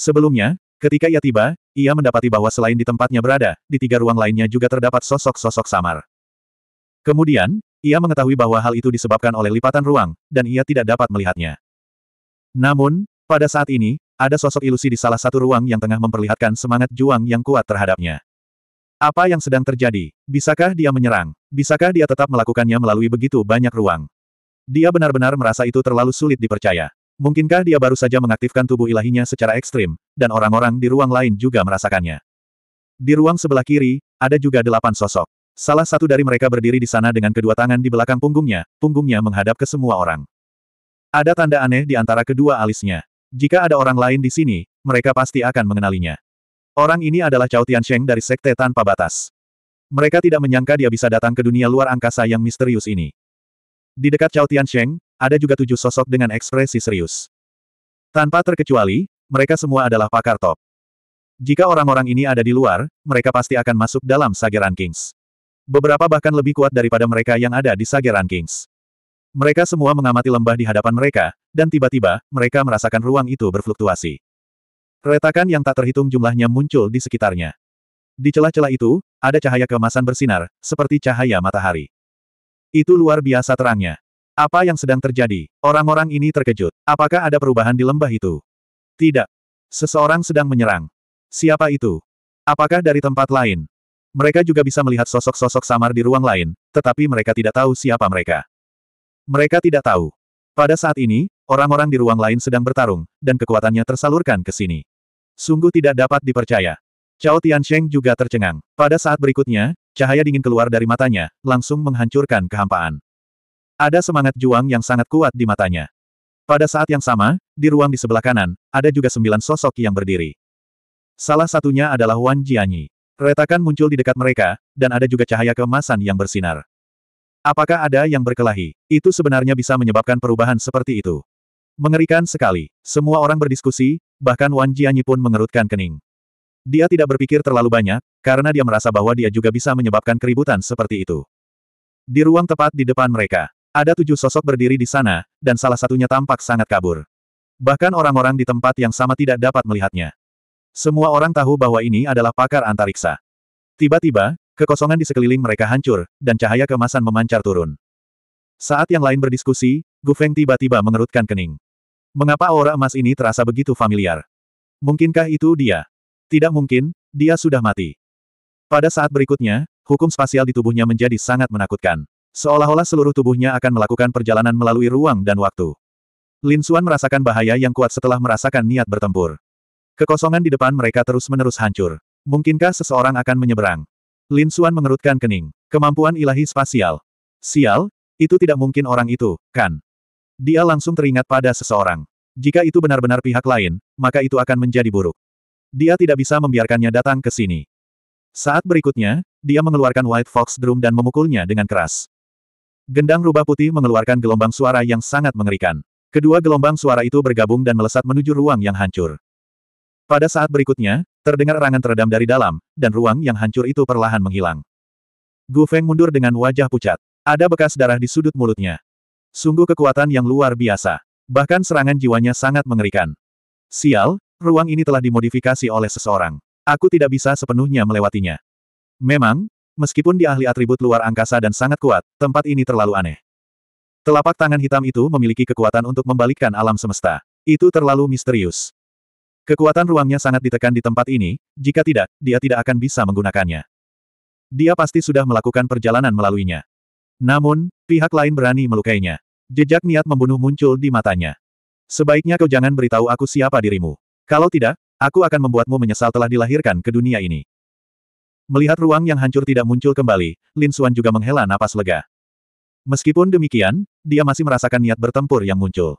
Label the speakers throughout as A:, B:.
A: Sebelumnya, ketika ia tiba, ia mendapati bahwa selain di tempatnya berada, di tiga ruang lainnya juga terdapat sosok-sosok samar. Kemudian, ia mengetahui bahwa hal itu disebabkan oleh lipatan ruang, dan ia tidak dapat melihatnya. Namun, pada saat ini, ada sosok ilusi di salah satu ruang yang tengah memperlihatkan semangat juang yang kuat terhadapnya. Apa yang sedang terjadi? Bisakah dia menyerang? Bisakah dia tetap melakukannya melalui begitu banyak ruang? Dia benar-benar merasa itu terlalu sulit dipercaya. Mungkinkah dia baru saja mengaktifkan tubuh ilahinya secara ekstrim, dan orang-orang di ruang lain juga merasakannya. Di ruang sebelah kiri, ada juga delapan sosok. Salah satu dari mereka berdiri di sana dengan kedua tangan di belakang punggungnya, punggungnya menghadap ke semua orang. Ada tanda aneh di antara kedua alisnya. Jika ada orang lain di sini, mereka pasti akan mengenalinya. Orang ini adalah Cao Tiansheng dari Sekte Tanpa Batas. Mereka tidak menyangka dia bisa datang ke dunia luar angkasa yang misterius ini. Di dekat Cao Tiansheng, ada juga tujuh sosok dengan ekspresi serius. Tanpa terkecuali, mereka semua adalah pakar top. Jika orang-orang ini ada di luar, mereka pasti akan masuk dalam Sagerankings. Rankings. Beberapa bahkan lebih kuat daripada mereka yang ada di Sagerankings. Rankings. Mereka semua mengamati lembah di hadapan mereka, dan tiba-tiba, mereka merasakan ruang itu berfluktuasi. Retakan yang tak terhitung jumlahnya muncul di sekitarnya. Di celah-celah itu, ada cahaya kemasan bersinar, seperti cahaya matahari. Itu luar biasa terangnya. Apa yang sedang terjadi? Orang-orang ini terkejut. Apakah ada perubahan di lembah itu? Tidak. Seseorang sedang menyerang. Siapa itu? Apakah dari tempat lain? Mereka juga bisa melihat sosok-sosok samar di ruang lain, tetapi mereka tidak tahu siapa mereka. Mereka tidak tahu. Pada saat ini, orang-orang di ruang lain sedang bertarung, dan kekuatannya tersalurkan ke sini. Sungguh tidak dapat dipercaya. Cao Tiansheng juga tercengang. Pada saat berikutnya, cahaya dingin keluar dari matanya, langsung menghancurkan kehampaan. Ada semangat juang yang sangat kuat di matanya. Pada saat yang sama, di ruang di sebelah kanan, ada juga sembilan sosok yang berdiri. Salah satunya adalah Wan Jianyi. Retakan muncul di dekat mereka, dan ada juga cahaya kemasan yang bersinar. Apakah ada yang berkelahi? Itu sebenarnya bisa menyebabkan perubahan seperti itu. Mengerikan sekali. Semua orang berdiskusi, bahkan Wan Jianyi pun mengerutkan kening. Dia tidak berpikir terlalu banyak, karena dia merasa bahwa dia juga bisa menyebabkan keributan seperti itu. Di ruang tepat di depan mereka, ada tujuh sosok berdiri di sana, dan salah satunya tampak sangat kabur. Bahkan orang-orang di tempat yang sama tidak dapat melihatnya. Semua orang tahu bahwa ini adalah pakar antariksa. Tiba-tiba, kekosongan di sekeliling mereka hancur, dan cahaya kemasan memancar turun. Saat yang lain berdiskusi, Gu Feng tiba-tiba mengerutkan kening. Mengapa aura emas ini terasa begitu familiar? Mungkinkah itu dia? Tidak mungkin, dia sudah mati. Pada saat berikutnya, hukum spasial di tubuhnya menjadi sangat menakutkan. Seolah-olah seluruh tubuhnya akan melakukan perjalanan melalui ruang dan waktu. Lin Xuan merasakan bahaya yang kuat setelah merasakan niat bertempur. Kekosongan di depan mereka terus-menerus hancur. Mungkinkah seseorang akan menyeberang? Lin Xuan mengerutkan kening. Kemampuan ilahi spasial. Sial, itu tidak mungkin orang itu, kan? Dia langsung teringat pada seseorang. Jika itu benar-benar pihak lain, maka itu akan menjadi buruk. Dia tidak bisa membiarkannya datang ke sini. Saat berikutnya, dia mengeluarkan White Fox Drum dan memukulnya dengan keras. Gendang rubah putih mengeluarkan gelombang suara yang sangat mengerikan. Kedua gelombang suara itu bergabung dan melesat menuju ruang yang hancur. Pada saat berikutnya, terdengar erangan teredam dari dalam, dan ruang yang hancur itu perlahan menghilang. Gu Feng mundur dengan wajah pucat. Ada bekas darah di sudut mulutnya. Sungguh kekuatan yang luar biasa. Bahkan serangan jiwanya sangat mengerikan. Sial, ruang ini telah dimodifikasi oleh seseorang. Aku tidak bisa sepenuhnya melewatinya. Memang, Meskipun di ahli atribut luar angkasa dan sangat kuat, tempat ini terlalu aneh. Telapak tangan hitam itu memiliki kekuatan untuk membalikkan alam semesta. Itu terlalu misterius. Kekuatan ruangnya sangat ditekan di tempat ini, jika tidak, dia tidak akan bisa menggunakannya. Dia pasti sudah melakukan perjalanan melaluinya. Namun, pihak lain berani melukainya. Jejak niat membunuh muncul di matanya. Sebaiknya kau jangan beritahu aku siapa dirimu. Kalau tidak, aku akan membuatmu menyesal telah dilahirkan ke dunia ini. Melihat ruang yang hancur tidak muncul kembali, Lin Suan juga menghela napas lega. Meskipun demikian, dia masih merasakan niat bertempur yang muncul.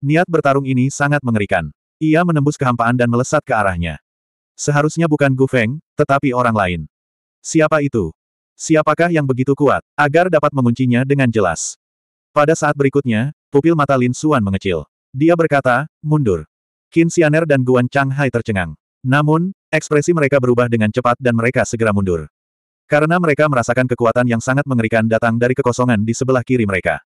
A: Niat bertarung ini sangat mengerikan. Ia menembus kehampaan dan melesat ke arahnya. Seharusnya bukan Gu Feng, tetapi orang lain. Siapa itu? Siapakah yang begitu kuat, agar dapat menguncinya dengan jelas? Pada saat berikutnya, pupil mata Lin Suan mengecil. Dia berkata, mundur. Qin Xianer dan Guan Chang Hai tercengang. Namun, ekspresi mereka berubah dengan cepat dan mereka segera mundur. Karena mereka merasakan kekuatan yang sangat mengerikan datang dari kekosongan di sebelah kiri mereka.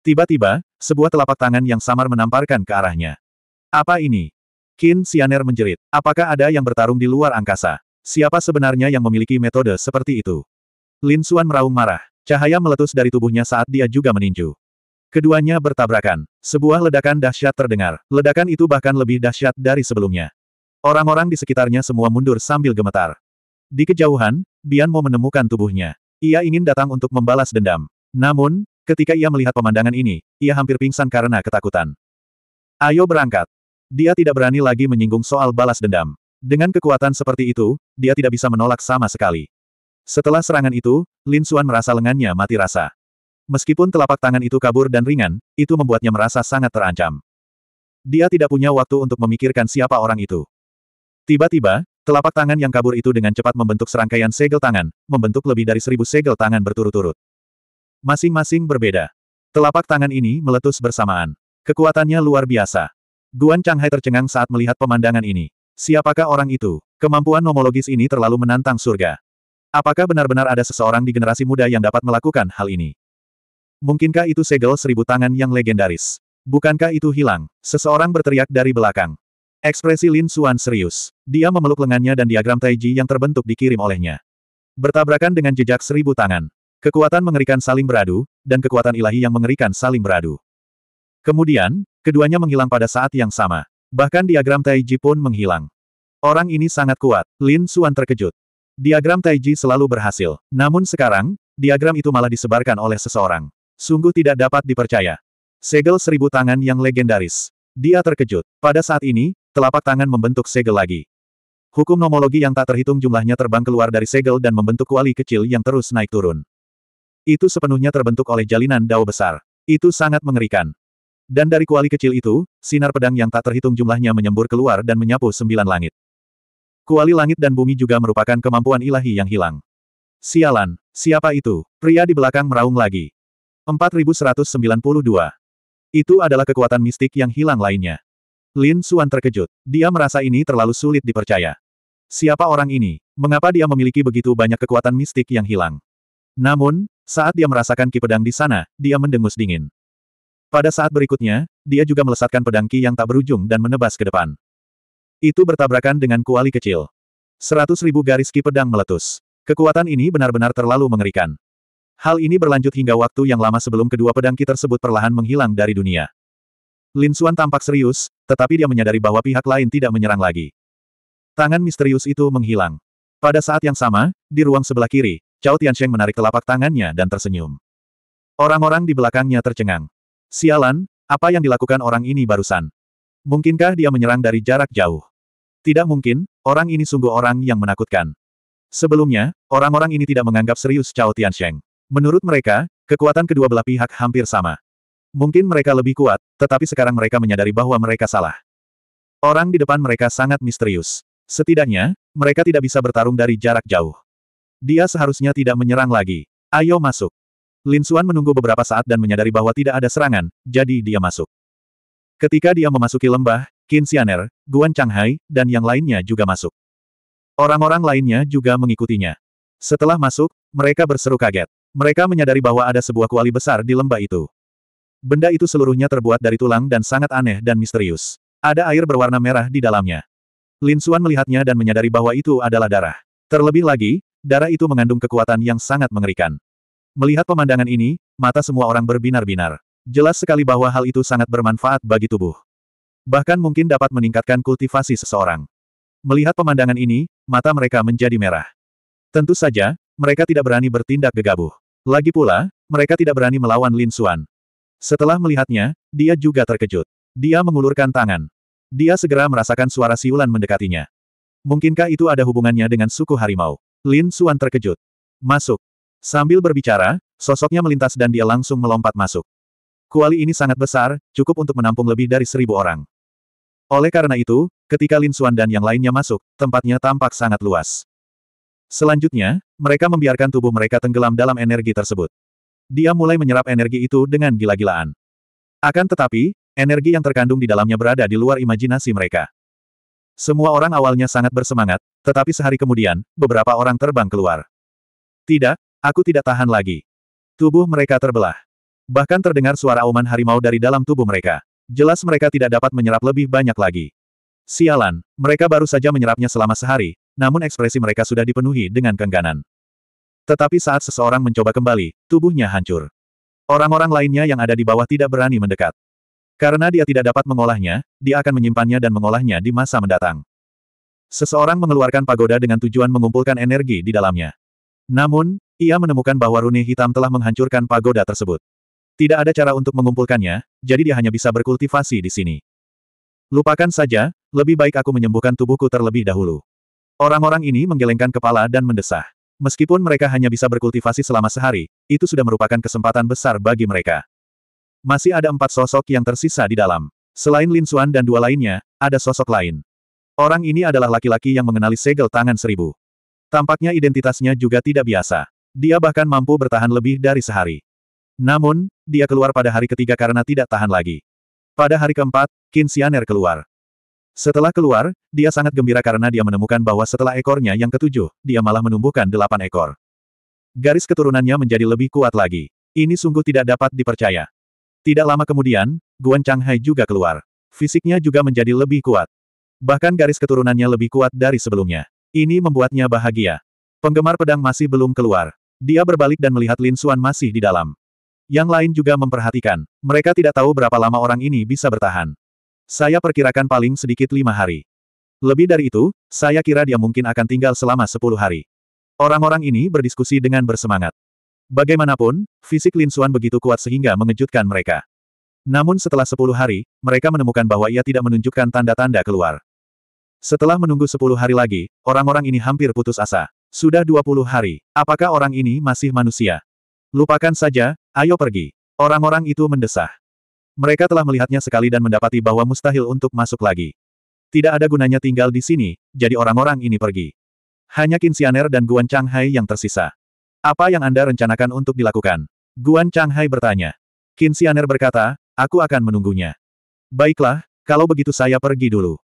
A: Tiba-tiba, sebuah telapak tangan yang samar menamparkan ke arahnya. Apa ini? Qin Xianer menjerit. Apakah ada yang bertarung di luar angkasa? Siapa sebenarnya yang memiliki metode seperti itu? Lin Xuan meraung marah. Cahaya meletus dari tubuhnya saat dia juga meninju. Keduanya bertabrakan. Sebuah ledakan dahsyat terdengar. Ledakan itu bahkan lebih dahsyat dari sebelumnya. Orang-orang di sekitarnya semua mundur sambil gemetar. Di kejauhan, Bian Mo menemukan tubuhnya. Ia ingin datang untuk membalas dendam. Namun, ketika ia melihat pemandangan ini, ia hampir pingsan karena ketakutan. Ayo berangkat. Dia tidak berani lagi menyinggung soal balas dendam. Dengan kekuatan seperti itu, dia tidak bisa menolak sama sekali. Setelah serangan itu, Lin Xuan merasa lengannya mati rasa. Meskipun telapak tangan itu kabur dan ringan, itu membuatnya merasa sangat terancam. Dia tidak punya waktu untuk memikirkan siapa orang itu. Tiba-tiba, telapak tangan yang kabur itu dengan cepat membentuk serangkaian segel tangan, membentuk lebih dari seribu segel tangan berturut-turut. Masing-masing berbeda. Telapak tangan ini meletus bersamaan. Kekuatannya luar biasa. Guan Changhai tercengang saat melihat pemandangan ini. Siapakah orang itu? Kemampuan nomologis ini terlalu menantang surga. Apakah benar-benar ada seseorang di generasi muda yang dapat melakukan hal ini? Mungkinkah itu segel seribu tangan yang legendaris? Bukankah itu hilang? Seseorang berteriak dari belakang. Ekspresi Lin Suan serius. Dia memeluk lengannya dan diagram Taiji yang terbentuk dikirim olehnya. Bertabrakan dengan jejak seribu tangan. Kekuatan mengerikan saling beradu, dan kekuatan ilahi yang mengerikan saling beradu. Kemudian, keduanya menghilang pada saat yang sama. Bahkan diagram Taiji pun menghilang. Orang ini sangat kuat, Lin Suan terkejut. Diagram Taiji selalu berhasil. Namun sekarang, diagram itu malah disebarkan oleh seseorang. Sungguh tidak dapat dipercaya. Segel seribu tangan yang legendaris. Dia terkejut. Pada saat ini, Telapak tangan membentuk segel lagi. Hukum nomologi yang tak terhitung jumlahnya terbang keluar dari segel dan membentuk kuali kecil yang terus naik turun. Itu sepenuhnya terbentuk oleh jalinan dao besar. Itu sangat mengerikan. Dan dari kuali kecil itu, sinar pedang yang tak terhitung jumlahnya menyembur keluar dan menyapu sembilan langit. Kuali langit dan bumi juga merupakan kemampuan ilahi yang hilang. Sialan, siapa itu? Pria di belakang meraung lagi. 4192. Itu adalah kekuatan mistik yang hilang lainnya. Lin Suan terkejut. Dia merasa ini terlalu sulit dipercaya. Siapa orang ini? Mengapa dia memiliki begitu banyak kekuatan mistik yang hilang? Namun, saat dia merasakan ki pedang di sana, dia mendengus dingin. Pada saat berikutnya, dia juga melesatkan pedang ki yang tak berujung dan menebas ke depan. Itu bertabrakan dengan kuali kecil. Seratus ribu garis ki pedang meletus. Kekuatan ini benar-benar terlalu mengerikan. Hal ini berlanjut hingga waktu yang lama sebelum kedua pedang ki tersebut perlahan menghilang dari dunia. Lin Suan tampak serius, tetapi dia menyadari bahwa pihak lain tidak menyerang lagi. Tangan misterius itu menghilang. Pada saat yang sama, di ruang sebelah kiri, Cao Tiansheng menarik telapak tangannya dan tersenyum. Orang-orang di belakangnya tercengang. Sialan, apa yang dilakukan orang ini barusan? Mungkinkah dia menyerang dari jarak jauh? Tidak mungkin, orang ini sungguh orang yang menakutkan. Sebelumnya, orang-orang ini tidak menganggap serius Cao Tiansheng. Menurut mereka, kekuatan kedua belah pihak hampir sama. Mungkin mereka lebih kuat, tetapi sekarang mereka menyadari bahwa mereka salah. Orang di depan mereka sangat misterius. Setidaknya, mereka tidak bisa bertarung dari jarak jauh. Dia seharusnya tidak menyerang lagi. Ayo masuk. Lin Xuan menunggu beberapa saat dan menyadari bahwa tidak ada serangan, jadi dia masuk. Ketika dia memasuki lembah, Qin Xianer, Guan Changhai, dan yang lainnya juga masuk. Orang-orang lainnya juga mengikutinya. Setelah masuk, mereka berseru kaget. Mereka menyadari bahwa ada sebuah kuali besar di lembah itu. Benda itu seluruhnya terbuat dari tulang dan sangat aneh dan misterius. Ada air berwarna merah di dalamnya. Lin Xuan melihatnya dan menyadari bahwa itu adalah darah. Terlebih lagi, darah itu mengandung kekuatan yang sangat mengerikan. Melihat pemandangan ini, mata semua orang berbinar-binar. Jelas sekali bahwa hal itu sangat bermanfaat bagi tubuh. Bahkan mungkin dapat meningkatkan kultivasi seseorang. Melihat pemandangan ini, mata mereka menjadi merah. Tentu saja, mereka tidak berani bertindak gegabah. Lagi pula, mereka tidak berani melawan Lin Xuan, setelah melihatnya, dia juga terkejut. Dia mengulurkan tangan. Dia segera merasakan suara siulan mendekatinya. Mungkinkah itu ada hubungannya dengan suku harimau? Lin Suan terkejut. Masuk. Sambil berbicara, sosoknya melintas dan dia langsung melompat masuk. Kuali ini sangat besar, cukup untuk menampung lebih dari seribu orang. Oleh karena itu, ketika Lin Suan dan yang lainnya masuk, tempatnya tampak sangat luas. Selanjutnya, mereka membiarkan tubuh mereka tenggelam dalam energi tersebut dia mulai menyerap energi itu dengan gila-gilaan. Akan tetapi, energi yang terkandung di dalamnya berada di luar imajinasi mereka. Semua orang awalnya sangat bersemangat, tetapi sehari kemudian, beberapa orang terbang keluar. Tidak, aku tidak tahan lagi. Tubuh mereka terbelah. Bahkan terdengar suara auman harimau dari dalam tubuh mereka. Jelas mereka tidak dapat menyerap lebih banyak lagi. Sialan, mereka baru saja menyerapnya selama sehari, namun ekspresi mereka sudah dipenuhi dengan kengganan. Tetapi saat seseorang mencoba kembali, tubuhnya hancur. Orang-orang lainnya yang ada di bawah tidak berani mendekat. Karena dia tidak dapat mengolahnya, dia akan menyimpannya dan mengolahnya di masa mendatang. Seseorang mengeluarkan pagoda dengan tujuan mengumpulkan energi di dalamnya. Namun, ia menemukan bahwa rune hitam telah menghancurkan pagoda tersebut. Tidak ada cara untuk mengumpulkannya, jadi dia hanya bisa berkultivasi di sini. Lupakan saja, lebih baik aku menyembuhkan tubuhku terlebih dahulu. Orang-orang ini menggelengkan kepala dan mendesah. Meskipun mereka hanya bisa berkultivasi selama sehari, itu sudah merupakan kesempatan besar bagi mereka. Masih ada empat sosok yang tersisa di dalam. Selain Lin Xuan dan dua lainnya, ada sosok lain. Orang ini adalah laki-laki yang mengenali segel tangan seribu. Tampaknya identitasnya juga tidak biasa. Dia bahkan mampu bertahan lebih dari sehari. Namun, dia keluar pada hari ketiga karena tidak tahan lagi. Pada hari keempat, Qin Xianer keluar. Setelah keluar, dia sangat gembira karena dia menemukan bahwa setelah ekornya yang ketujuh, dia malah menumbuhkan delapan ekor. Garis keturunannya menjadi lebih kuat lagi. Ini sungguh tidak dapat dipercaya. Tidak lama kemudian, Guan Chang Hai juga keluar. Fisiknya juga menjadi lebih kuat. Bahkan garis keturunannya lebih kuat dari sebelumnya. Ini membuatnya bahagia. Penggemar pedang masih belum keluar. Dia berbalik dan melihat Lin Suan masih di dalam. Yang lain juga memperhatikan. Mereka tidak tahu berapa lama orang ini bisa bertahan. Saya perkirakan paling sedikit lima hari. Lebih dari itu, saya kira dia mungkin akan tinggal selama sepuluh hari. Orang-orang ini berdiskusi dengan bersemangat. Bagaimanapun, fisik Lin Xuan begitu kuat sehingga mengejutkan mereka. Namun setelah sepuluh hari, mereka menemukan bahwa ia tidak menunjukkan tanda-tanda keluar. Setelah menunggu sepuluh hari lagi, orang-orang ini hampir putus asa. Sudah dua puluh hari, apakah orang ini masih manusia? Lupakan saja, ayo pergi. Orang-orang itu mendesah. Mereka telah melihatnya sekali dan mendapati bahwa mustahil untuk masuk lagi. Tidak ada gunanya tinggal di sini, jadi orang-orang ini pergi. Hanya Kinsianer dan Guan Changhai yang tersisa. Apa yang Anda rencanakan untuk dilakukan? Guan Changhai bertanya. Kinsianer berkata, aku akan menunggunya. Baiklah, kalau begitu saya pergi dulu.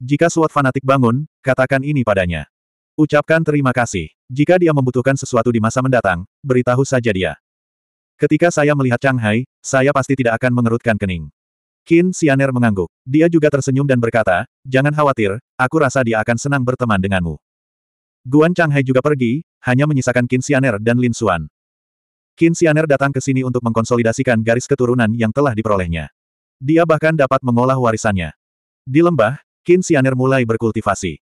A: Jika suat fanatik bangun, katakan ini padanya. Ucapkan terima kasih. Jika dia membutuhkan sesuatu di masa mendatang, beritahu saja dia. Ketika saya melihat Chang Hai, saya pasti tidak akan mengerutkan kening. Qin Xianer mengangguk. Dia juga tersenyum dan berkata, jangan khawatir, aku rasa dia akan senang berteman denganmu. Guan Chang Hai juga pergi, hanya menyisakan Qin Xianer dan Lin Xuan. Qin Xianer datang ke sini untuk mengkonsolidasikan garis keturunan yang telah diperolehnya. Dia bahkan dapat mengolah warisannya. Di lembah, Qin Xianer mulai berkultivasi.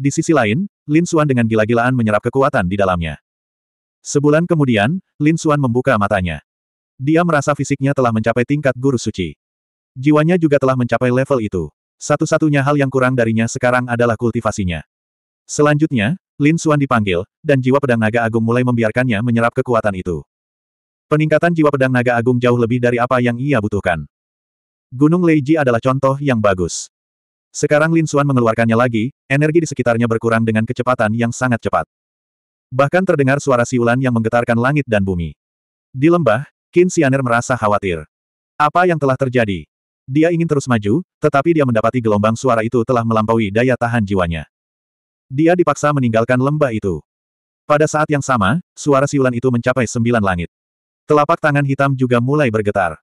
A: Di sisi lain, Lin Xuan dengan gila-gilaan menyerap kekuatan di dalamnya. Sebulan kemudian, Lin Xuan membuka matanya. Dia merasa fisiknya telah mencapai tingkat guru suci. Jiwanya juga telah mencapai level itu. Satu-satunya hal yang kurang darinya sekarang adalah kultivasinya. Selanjutnya, Lin Xuan dipanggil, dan jiwa pedang naga agung mulai membiarkannya menyerap kekuatan itu. Peningkatan jiwa pedang naga agung jauh lebih dari apa yang ia butuhkan. Gunung Leiji adalah contoh yang bagus. Sekarang Lin Xuan mengeluarkannya lagi, energi di sekitarnya berkurang dengan kecepatan yang sangat cepat. Bahkan terdengar suara siulan yang menggetarkan langit dan bumi. Di lembah, Qin Xianer merasa khawatir. Apa yang telah terjadi? Dia ingin terus maju, tetapi dia mendapati gelombang suara itu telah melampaui daya tahan jiwanya. Dia dipaksa meninggalkan lembah itu. Pada saat yang sama, suara siulan itu mencapai sembilan langit. Telapak tangan hitam juga mulai bergetar.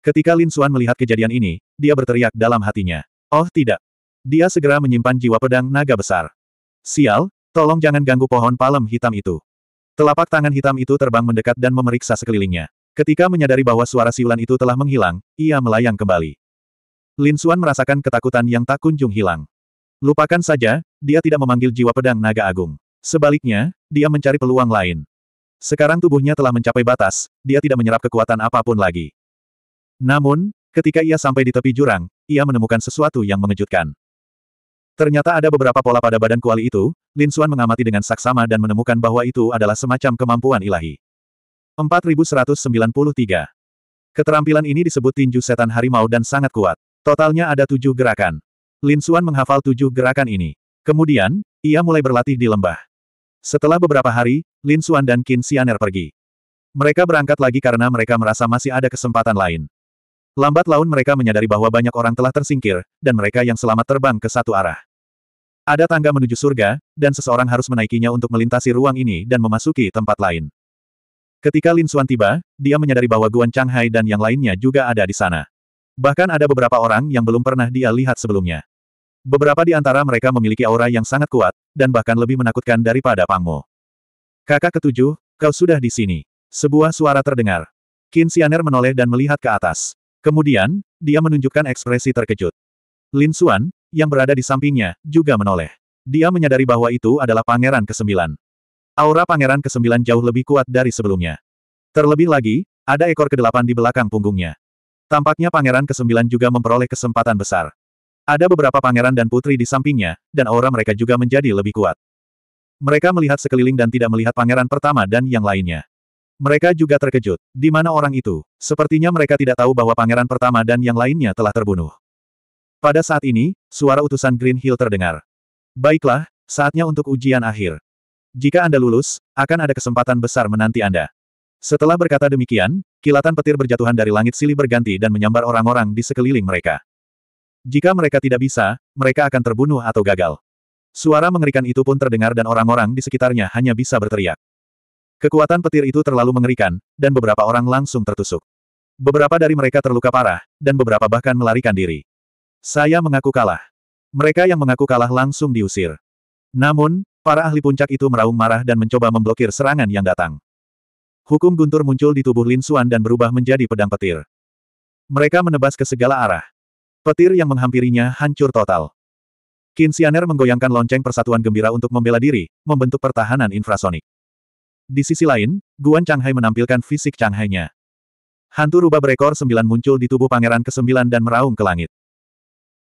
A: Ketika Lin Xuan melihat kejadian ini, dia berteriak dalam hatinya. Oh tidak! Dia segera menyimpan jiwa pedang naga besar. Sial, Tolong jangan ganggu pohon palem hitam itu. Telapak tangan hitam itu terbang mendekat dan memeriksa sekelilingnya. Ketika menyadari bahwa suara siulan itu telah menghilang, ia melayang kembali. Lin Xuan merasakan ketakutan yang tak kunjung hilang. Lupakan saja, dia tidak memanggil jiwa pedang naga agung. Sebaliknya, dia mencari peluang lain. Sekarang tubuhnya telah mencapai batas, dia tidak menyerap kekuatan apapun lagi. Namun, ketika ia sampai di tepi jurang, ia menemukan sesuatu yang mengejutkan. Ternyata ada beberapa pola pada badan kuali itu, Lin Xuan mengamati dengan saksama dan menemukan bahwa itu adalah semacam kemampuan ilahi. 4193. Keterampilan ini disebut tinju setan harimau dan sangat kuat. Totalnya ada tujuh gerakan. Lin Xuan menghafal tujuh gerakan ini. Kemudian, ia mulai berlatih di lembah. Setelah beberapa hari, Lin Xuan dan Qin Xianer pergi. Mereka berangkat lagi karena mereka merasa masih ada kesempatan lain. Lambat laun mereka menyadari bahwa banyak orang telah tersingkir, dan mereka yang selamat terbang ke satu arah. Ada tangga menuju surga, dan seseorang harus menaikinya untuk melintasi ruang ini dan memasuki tempat lain. Ketika Lin Xuan tiba, dia menyadari bahwa Guan Hai dan yang lainnya juga ada di sana. Bahkan ada beberapa orang yang belum pernah dia lihat sebelumnya. Beberapa di antara mereka memiliki aura yang sangat kuat, dan bahkan lebih menakutkan daripada Pang Mo. Kakak ketujuh, kau sudah di sini. Sebuah suara terdengar. Qin Xianer menoleh dan melihat ke atas. Kemudian, dia menunjukkan ekspresi terkejut. Lin Xuan, yang berada di sampingnya, juga menoleh. Dia menyadari bahwa itu adalah Pangeran Kesembilan. Aura Pangeran Kesembilan jauh lebih kuat dari sebelumnya. Terlebih lagi, ada ekor kedelapan di belakang punggungnya. Tampaknya Pangeran Kesembilan juga memperoleh kesempatan besar. Ada beberapa pangeran dan putri di sampingnya, dan aura mereka juga menjadi lebih kuat. Mereka melihat sekeliling dan tidak melihat pangeran pertama dan yang lainnya. Mereka juga terkejut. Di mana orang itu? Sepertinya mereka tidak tahu bahwa pangeran pertama dan yang lainnya telah terbunuh. Pada saat ini, suara utusan Green Hill terdengar. Baiklah, saatnya untuk ujian akhir. Jika Anda lulus, akan ada kesempatan besar menanti Anda. Setelah berkata demikian, kilatan petir berjatuhan dari langit silih berganti dan menyambar orang-orang di sekeliling mereka. Jika mereka tidak bisa, mereka akan terbunuh atau gagal. Suara mengerikan itu pun terdengar dan orang-orang di sekitarnya hanya bisa berteriak. Kekuatan petir itu terlalu mengerikan, dan beberapa orang langsung tertusuk. Beberapa dari mereka terluka parah, dan beberapa bahkan melarikan diri. Saya mengaku kalah. Mereka yang mengaku kalah langsung diusir. Namun, para ahli puncak itu meraung marah dan mencoba memblokir serangan yang datang. Hukum guntur muncul di tubuh Lin Xuan dan berubah menjadi pedang petir. Mereka menebas ke segala arah. Petir yang menghampirinya hancur total. Qin Xianer menggoyangkan lonceng persatuan gembira untuk membela diri, membentuk pertahanan infrasonik. Di sisi lain, Guan Changhai menampilkan fisik Changhai-nya. Hantu rubah berekor sembilan muncul di tubuh pangeran ke-9 dan meraung ke langit.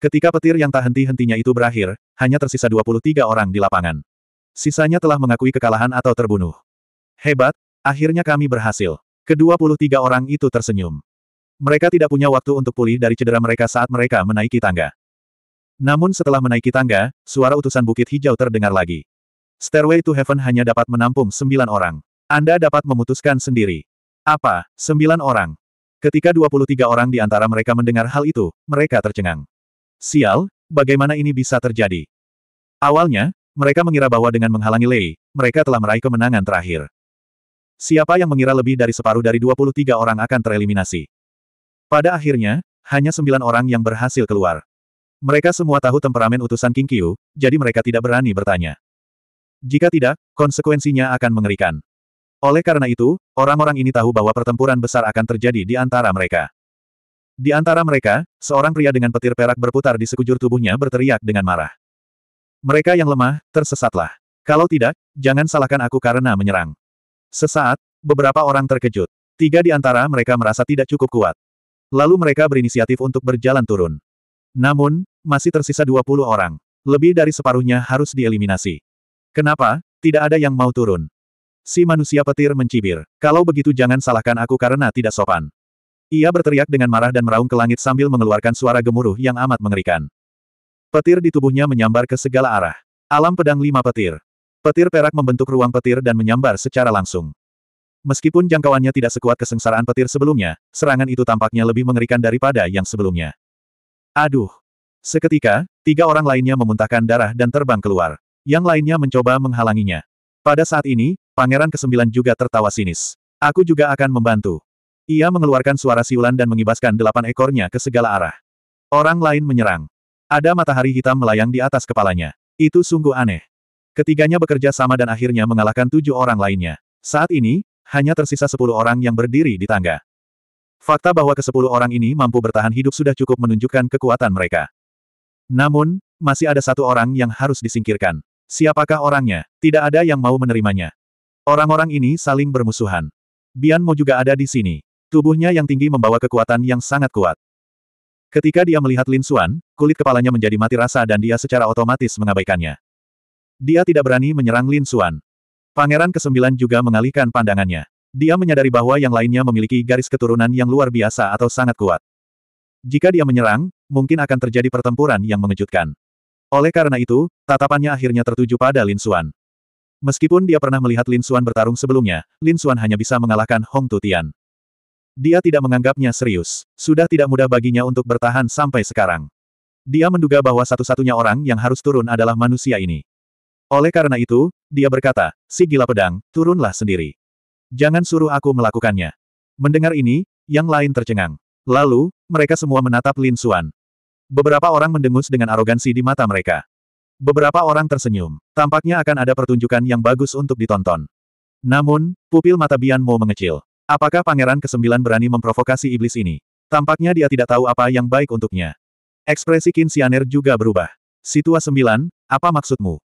A: Ketika petir yang tak henti-hentinya itu berakhir, hanya tersisa 23 orang di lapangan. Sisanya telah mengakui kekalahan atau terbunuh. Hebat, akhirnya kami berhasil. Kedua puluh tiga orang itu tersenyum. Mereka tidak punya waktu untuk pulih dari cedera mereka saat mereka menaiki tangga. Namun setelah menaiki tangga, suara utusan Bukit Hijau terdengar lagi. Stairway to Heaven hanya dapat menampung sembilan orang. Anda dapat memutuskan sendiri. Apa, sembilan orang? Ketika dua puluh tiga orang di antara mereka mendengar hal itu, mereka tercengang. Sial, bagaimana ini bisa terjadi? Awalnya, mereka mengira bahwa dengan menghalangi Lei, mereka telah meraih kemenangan terakhir. Siapa yang mengira lebih dari separuh dari 23 orang akan tereliminasi? Pada akhirnya, hanya sembilan orang yang berhasil keluar. Mereka semua tahu temperamen utusan King Qiu, jadi mereka tidak berani bertanya. Jika tidak, konsekuensinya akan mengerikan. Oleh karena itu, orang-orang ini tahu bahwa pertempuran besar akan terjadi di antara mereka. Di antara mereka, seorang pria dengan petir perak berputar di sekujur tubuhnya berteriak dengan marah. Mereka yang lemah, tersesatlah. Kalau tidak, jangan salahkan aku karena menyerang. Sesaat, beberapa orang terkejut. Tiga di antara mereka merasa tidak cukup kuat. Lalu mereka berinisiatif untuk berjalan turun. Namun, masih tersisa 20 orang. Lebih dari separuhnya harus dieliminasi. Kenapa? Tidak ada yang mau turun. Si manusia petir mencibir. Kalau begitu jangan salahkan aku karena tidak sopan. Ia berteriak dengan marah dan meraung ke langit sambil mengeluarkan suara gemuruh yang amat mengerikan. Petir di tubuhnya menyambar ke segala arah. Alam pedang lima petir. Petir perak membentuk ruang petir dan menyambar secara langsung. Meskipun jangkauannya tidak sekuat kesengsaraan petir sebelumnya, serangan itu tampaknya lebih mengerikan daripada yang sebelumnya. Aduh! Seketika, tiga orang lainnya memuntahkan darah dan terbang keluar. Yang lainnya mencoba menghalanginya. Pada saat ini, Pangeran Kesembilan juga tertawa sinis. Aku juga akan membantu. Ia mengeluarkan suara siulan dan mengibaskan delapan ekornya ke segala arah. Orang lain menyerang. Ada matahari hitam melayang di atas kepalanya. Itu sungguh aneh. Ketiganya bekerja sama dan akhirnya mengalahkan tujuh orang lainnya. Saat ini, hanya tersisa sepuluh orang yang berdiri di tangga. Fakta bahwa ke kesepuluh orang ini mampu bertahan hidup sudah cukup menunjukkan kekuatan mereka. Namun, masih ada satu orang yang harus disingkirkan. Siapakah orangnya? Tidak ada yang mau menerimanya. Orang-orang ini saling bermusuhan. Bian Mo juga ada di sini. Tubuhnya yang tinggi membawa kekuatan yang sangat kuat. Ketika dia melihat Lin Xuan, kulit kepalanya menjadi mati rasa dan dia secara otomatis mengabaikannya. Dia tidak berani menyerang Lin Xuan. Pangeran kesembilan juga mengalihkan pandangannya. Dia menyadari bahwa yang lainnya memiliki garis keturunan yang luar biasa atau sangat kuat. Jika dia menyerang, mungkin akan terjadi pertempuran yang mengejutkan. Oleh karena itu, tatapannya akhirnya tertuju pada Lin Xuan. Meskipun dia pernah melihat Lin Xuan bertarung sebelumnya, Lin Xuan hanya bisa mengalahkan Hong Tutian. Dia tidak menganggapnya serius. Sudah tidak mudah baginya untuk bertahan sampai sekarang. Dia menduga bahwa satu-satunya orang yang harus turun adalah manusia ini. Oleh karena itu, dia berkata, si gila pedang, turunlah sendiri. Jangan suruh aku melakukannya. Mendengar ini, yang lain tercengang. Lalu, mereka semua menatap Lin Xuan. Beberapa orang mendengus dengan arogansi di mata mereka. Beberapa orang tersenyum. Tampaknya akan ada pertunjukan yang bagus untuk ditonton. Namun, pupil mata Bian Mo mengecil. Apakah Pangeran Kesembilan berani memprovokasi iblis ini? Tampaknya dia tidak tahu apa yang baik untuknya. Ekspresi Qin Xianer juga berubah. Situa Sembilan, apa maksudmu?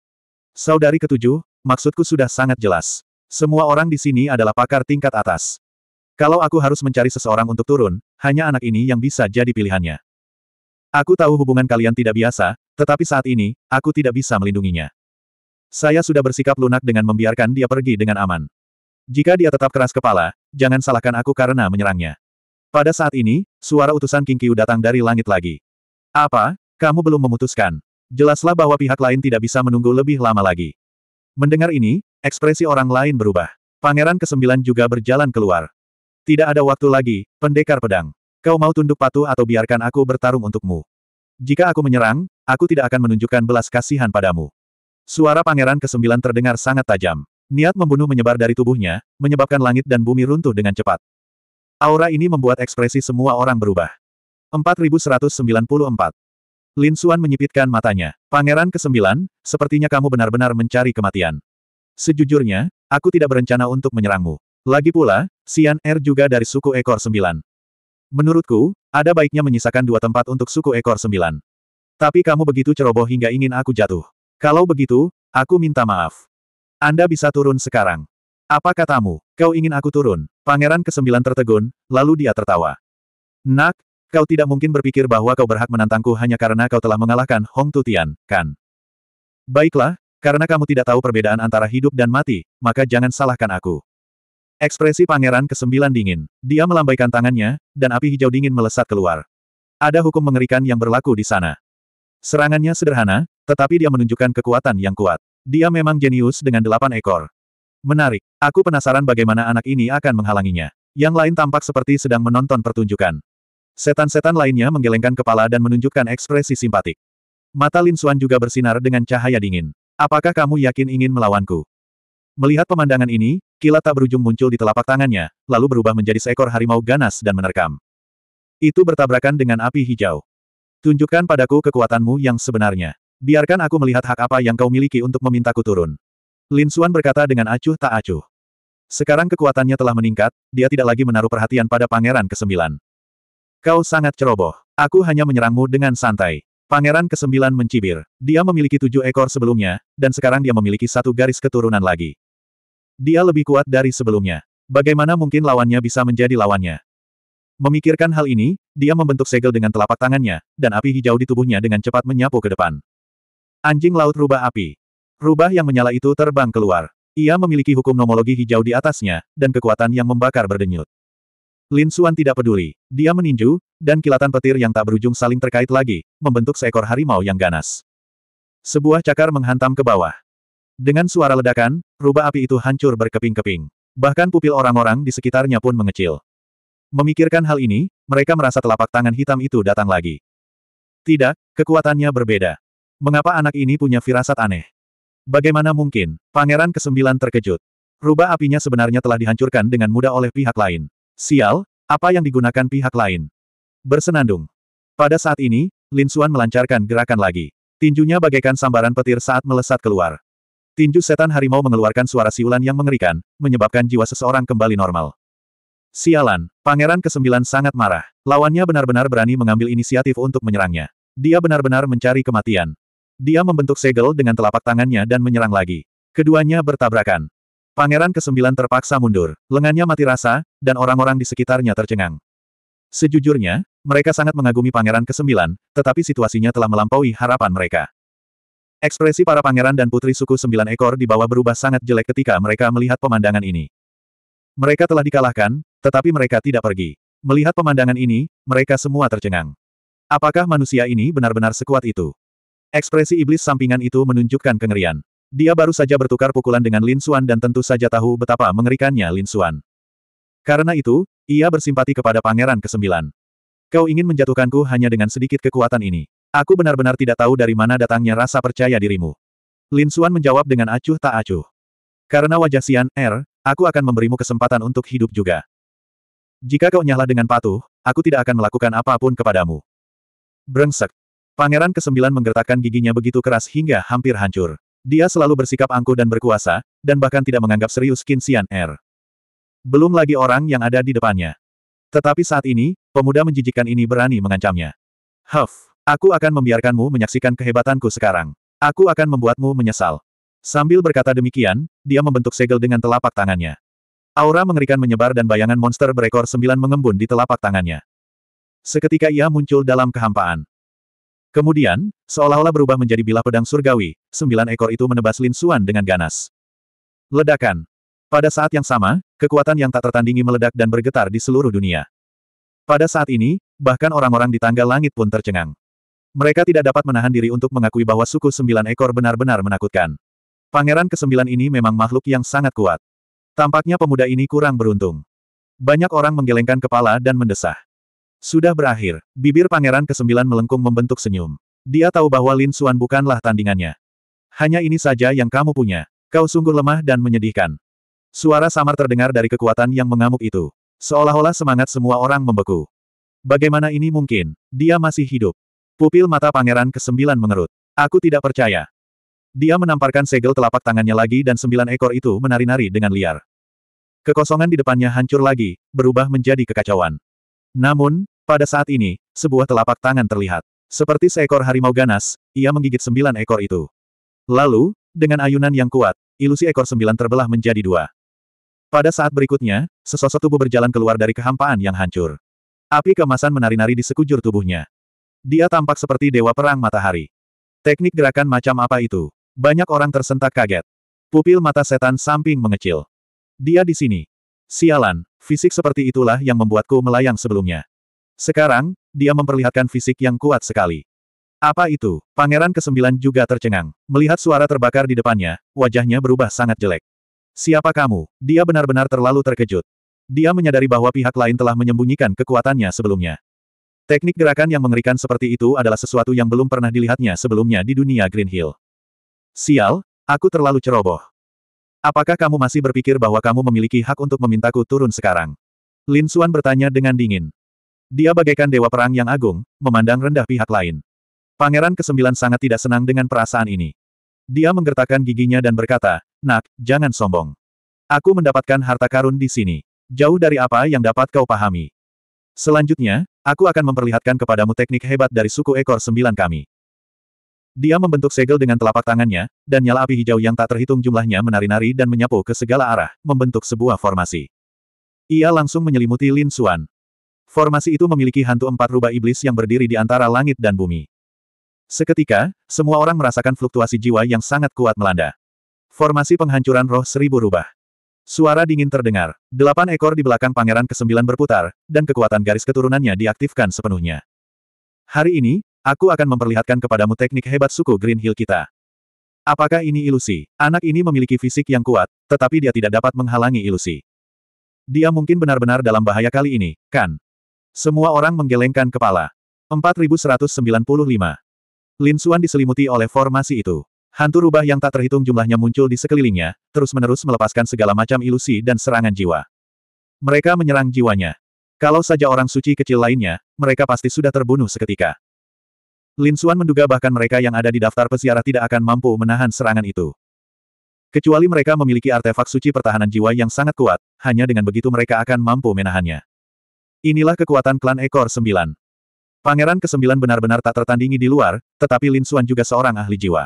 A: Saudari ketujuh, maksudku sudah sangat jelas. Semua orang di sini adalah pakar tingkat atas. Kalau aku harus mencari seseorang untuk turun, hanya anak ini yang bisa jadi pilihannya. Aku tahu hubungan kalian tidak biasa, tetapi saat ini, aku tidak bisa melindunginya. Saya sudah bersikap lunak dengan membiarkan dia pergi dengan aman. Jika dia tetap keras kepala, jangan salahkan aku karena menyerangnya. Pada saat ini, suara utusan King Qiu datang dari langit lagi. Apa? Kamu belum memutuskan. Jelaslah bahwa pihak lain tidak bisa menunggu lebih lama lagi. Mendengar ini, ekspresi orang lain berubah. Pangeran kesembilan juga berjalan keluar. Tidak ada waktu lagi, pendekar pedang. Kau mau tunduk patuh atau biarkan aku bertarung untukmu. Jika aku menyerang, aku tidak akan menunjukkan belas kasihan padamu. Suara pangeran kesembilan terdengar sangat tajam. Niat membunuh menyebar dari tubuhnya, menyebabkan langit dan bumi runtuh dengan cepat. Aura ini membuat ekspresi semua orang berubah. 4194. Lin Suan menyipitkan matanya. Pangeran ke-9, sepertinya kamu benar-benar mencari kematian. Sejujurnya, aku tidak berencana untuk menyerangmu. Lagi pula, Xian Er juga dari suku ekor 9. Menurutku, ada baiknya menyisakan dua tempat untuk suku ekor 9. Tapi kamu begitu ceroboh hingga ingin aku jatuh. Kalau begitu, aku minta maaf. Anda bisa turun sekarang. Apa katamu, kau ingin aku turun? Pangeran ke-9 tertegun, lalu dia tertawa. Nak, kau tidak mungkin berpikir bahwa kau berhak menantangku hanya karena kau telah mengalahkan Hong Tutian, kan? Baiklah, karena kamu tidak tahu perbedaan antara hidup dan mati, maka jangan salahkan aku. Ekspresi pangeran ke-9 dingin. Dia melambaikan tangannya, dan api hijau dingin melesat keluar. Ada hukum mengerikan yang berlaku di sana. Serangannya sederhana, tetapi dia menunjukkan kekuatan yang kuat. Dia memang jenius dengan delapan ekor. Menarik. Aku penasaran bagaimana anak ini akan menghalanginya. Yang lain tampak seperti sedang menonton pertunjukan. Setan-setan lainnya menggelengkan kepala dan menunjukkan ekspresi simpatik. Mata Lin Xuan juga bersinar dengan cahaya dingin. Apakah kamu yakin ingin melawanku? Melihat pemandangan ini, kilat tak berujung muncul di telapak tangannya, lalu berubah menjadi seekor harimau ganas dan menerkam. Itu bertabrakan dengan api hijau. Tunjukkan padaku kekuatanmu yang sebenarnya. Biarkan aku melihat hak apa yang kau miliki untuk memintaku turun. Lin Xuan berkata dengan acuh tak acuh. Sekarang kekuatannya telah meningkat, dia tidak lagi menaruh perhatian pada Pangeran Kesembilan. Kau sangat ceroboh. Aku hanya menyerangmu dengan santai. Pangeran Kesembilan mencibir. Dia memiliki tujuh ekor sebelumnya, dan sekarang dia memiliki satu garis keturunan lagi. Dia lebih kuat dari sebelumnya. Bagaimana mungkin lawannya bisa menjadi lawannya? Memikirkan hal ini, dia membentuk segel dengan telapak tangannya, dan api hijau di tubuhnya dengan cepat menyapu ke depan. Anjing laut rubah api. Rubah yang menyala itu terbang keluar. Ia memiliki hukum nomologi hijau di atasnya, dan kekuatan yang membakar berdenyut. Lin Xuan tidak peduli. Dia meninju, dan kilatan petir yang tak berujung saling terkait lagi, membentuk seekor harimau yang ganas. Sebuah cakar menghantam ke bawah. Dengan suara ledakan, rubah api itu hancur berkeping-keping. Bahkan pupil orang-orang di sekitarnya pun mengecil. Memikirkan hal ini, mereka merasa telapak tangan hitam itu datang lagi. Tidak, kekuatannya berbeda. Mengapa anak ini punya firasat aneh? Bagaimana mungkin? Pangeran kesembilan terkejut. Rubah apinya sebenarnya telah dihancurkan dengan mudah oleh pihak lain. Sial, apa yang digunakan pihak lain? Bersenandung. Pada saat ini, Lin Suan melancarkan gerakan lagi. Tinjunya bagaikan sambaran petir saat melesat keluar. Tinju setan harimau mengeluarkan suara siulan yang mengerikan, menyebabkan jiwa seseorang kembali normal. Sialan, Pangeran Kesembilan sangat marah. Lawannya benar-benar berani mengambil inisiatif untuk menyerangnya. Dia benar-benar mencari kematian. Dia membentuk segel dengan telapak tangannya dan menyerang lagi. Keduanya bertabrakan. Pangeran kesembilan terpaksa mundur, lengannya mati rasa, dan orang-orang di sekitarnya tercengang. Sejujurnya, mereka sangat mengagumi pangeran kesembilan, tetapi situasinya telah melampaui harapan mereka. Ekspresi para pangeran dan putri suku sembilan ekor di bawah berubah sangat jelek ketika mereka melihat pemandangan ini. Mereka telah dikalahkan, tetapi mereka tidak pergi. Melihat pemandangan ini, mereka semua tercengang. Apakah manusia ini benar-benar sekuat itu? Ekspresi iblis sampingan itu menunjukkan kengerian. Dia baru saja bertukar pukulan dengan Lin Xuan dan tentu saja tahu betapa mengerikannya Lin Xuan. Karena itu, ia bersimpati kepada Pangeran Kesembilan. Kau ingin menjatuhkanku hanya dengan sedikit kekuatan ini. Aku benar-benar tidak tahu dari mana datangnya rasa percaya dirimu. Lin Xuan menjawab dengan acuh tak acuh. Karena wajah Xian Er, aku akan memberimu kesempatan untuk hidup juga. Jika kau nyala dengan patuh, aku tidak akan melakukan apapun kepadamu. Brengsek. Pangeran ke-9 menggertakkan giginya begitu keras hingga hampir hancur. Dia selalu bersikap angkuh dan berkuasa, dan bahkan tidak menganggap serius Qin Xian Er. Belum lagi orang yang ada di depannya. Tetapi saat ini, pemuda menjijikkan ini berani mengancamnya. Huff, aku akan membiarkanmu menyaksikan kehebatanku sekarang. Aku akan membuatmu menyesal. Sambil berkata demikian, dia membentuk segel dengan telapak tangannya. Aura mengerikan menyebar dan bayangan monster berekor sembilan mengembun di telapak tangannya. Seketika ia muncul dalam kehampaan. Kemudian, seolah-olah berubah menjadi bilah pedang surgawi, sembilan ekor itu menebas Lin Suan dengan ganas. Ledakan. Pada saat yang sama, kekuatan yang tak tertandingi meledak dan bergetar di seluruh dunia. Pada saat ini, bahkan orang-orang di tangga langit pun tercengang. Mereka tidak dapat menahan diri untuk mengakui bahwa suku sembilan ekor benar-benar menakutkan. Pangeran ke kesembilan ini memang makhluk yang sangat kuat. Tampaknya pemuda ini kurang beruntung. Banyak orang menggelengkan kepala dan mendesah. Sudah berakhir, bibir pangeran ke kesembilan melengkung membentuk senyum. Dia tahu bahwa Lin Xuan bukanlah tandingannya. Hanya ini saja yang kamu punya. Kau sungguh lemah dan menyedihkan. Suara samar terdengar dari kekuatan yang mengamuk itu. Seolah-olah semangat semua orang membeku. Bagaimana ini mungkin? Dia masih hidup. Pupil mata pangeran ke kesembilan mengerut. Aku tidak percaya. Dia menamparkan segel telapak tangannya lagi dan sembilan ekor itu menari-nari dengan liar. Kekosongan di depannya hancur lagi, berubah menjadi kekacauan. Namun, pada saat ini, sebuah telapak tangan terlihat. Seperti seekor harimau ganas, ia menggigit sembilan ekor itu. Lalu, dengan ayunan yang kuat, ilusi ekor sembilan terbelah menjadi dua. Pada saat berikutnya, sesosok tubuh berjalan keluar dari kehampaan yang hancur. Api kemasan menari-nari di sekujur tubuhnya. Dia tampak seperti dewa perang matahari. Teknik gerakan macam apa itu? Banyak orang tersentak kaget. Pupil mata setan samping mengecil. Dia di sini. Sialan, fisik seperti itulah yang membuatku melayang sebelumnya. Sekarang, dia memperlihatkan fisik yang kuat sekali. Apa itu? Pangeran kesembilan juga tercengang. Melihat suara terbakar di depannya, wajahnya berubah sangat jelek. Siapa kamu? Dia benar-benar terlalu terkejut. Dia menyadari bahwa pihak lain telah menyembunyikan kekuatannya sebelumnya. Teknik gerakan yang mengerikan seperti itu adalah sesuatu yang belum pernah dilihatnya sebelumnya di dunia Green Hill. Sial, aku terlalu ceroboh. Apakah kamu masih berpikir bahwa kamu memiliki hak untuk memintaku turun sekarang? Lin Xuan bertanya dengan dingin. Dia bagaikan dewa perang yang agung, memandang rendah pihak lain. Pangeran kesembilan sangat tidak senang dengan perasaan ini. Dia menggertakkan giginya dan berkata, Nak, jangan sombong. Aku mendapatkan harta karun di sini. Jauh dari apa yang dapat kau pahami. Selanjutnya, aku akan memperlihatkan kepadamu teknik hebat dari suku ekor sembilan kami. Dia membentuk segel dengan telapak tangannya, dan nyala api hijau yang tak terhitung jumlahnya menari-nari dan menyapu ke segala arah, membentuk sebuah formasi. Ia langsung menyelimuti Lin Suan. Formasi itu memiliki hantu empat rubah iblis yang berdiri di antara langit dan bumi. Seketika, semua orang merasakan fluktuasi jiwa yang sangat kuat melanda. Formasi penghancuran roh seribu rubah. Suara dingin terdengar. Delapan ekor di belakang pangeran kesembilan berputar, dan kekuatan garis keturunannya diaktifkan sepenuhnya. Hari ini, aku akan memperlihatkan kepadamu teknik hebat suku Green Hill kita. Apakah ini ilusi? Anak ini memiliki fisik yang kuat, tetapi dia tidak dapat menghalangi ilusi. Dia mungkin benar-benar dalam bahaya kali ini, kan? Semua orang menggelengkan kepala. 4195. Lin Xuan diselimuti oleh formasi itu. Hantu rubah yang tak terhitung jumlahnya muncul di sekelilingnya, terus-menerus melepaskan segala macam ilusi dan serangan jiwa. Mereka menyerang jiwanya. Kalau saja orang suci kecil lainnya, mereka pasti sudah terbunuh seketika. Lin Xuan menduga bahkan mereka yang ada di daftar peziarah tidak akan mampu menahan serangan itu. Kecuali mereka memiliki artefak suci pertahanan jiwa yang sangat kuat, hanya dengan begitu mereka akan mampu menahannya. Inilah kekuatan klan ekor sembilan. Pangeran kesembilan benar-benar tak tertandingi di luar, tetapi Lin Xuan juga seorang ahli jiwa.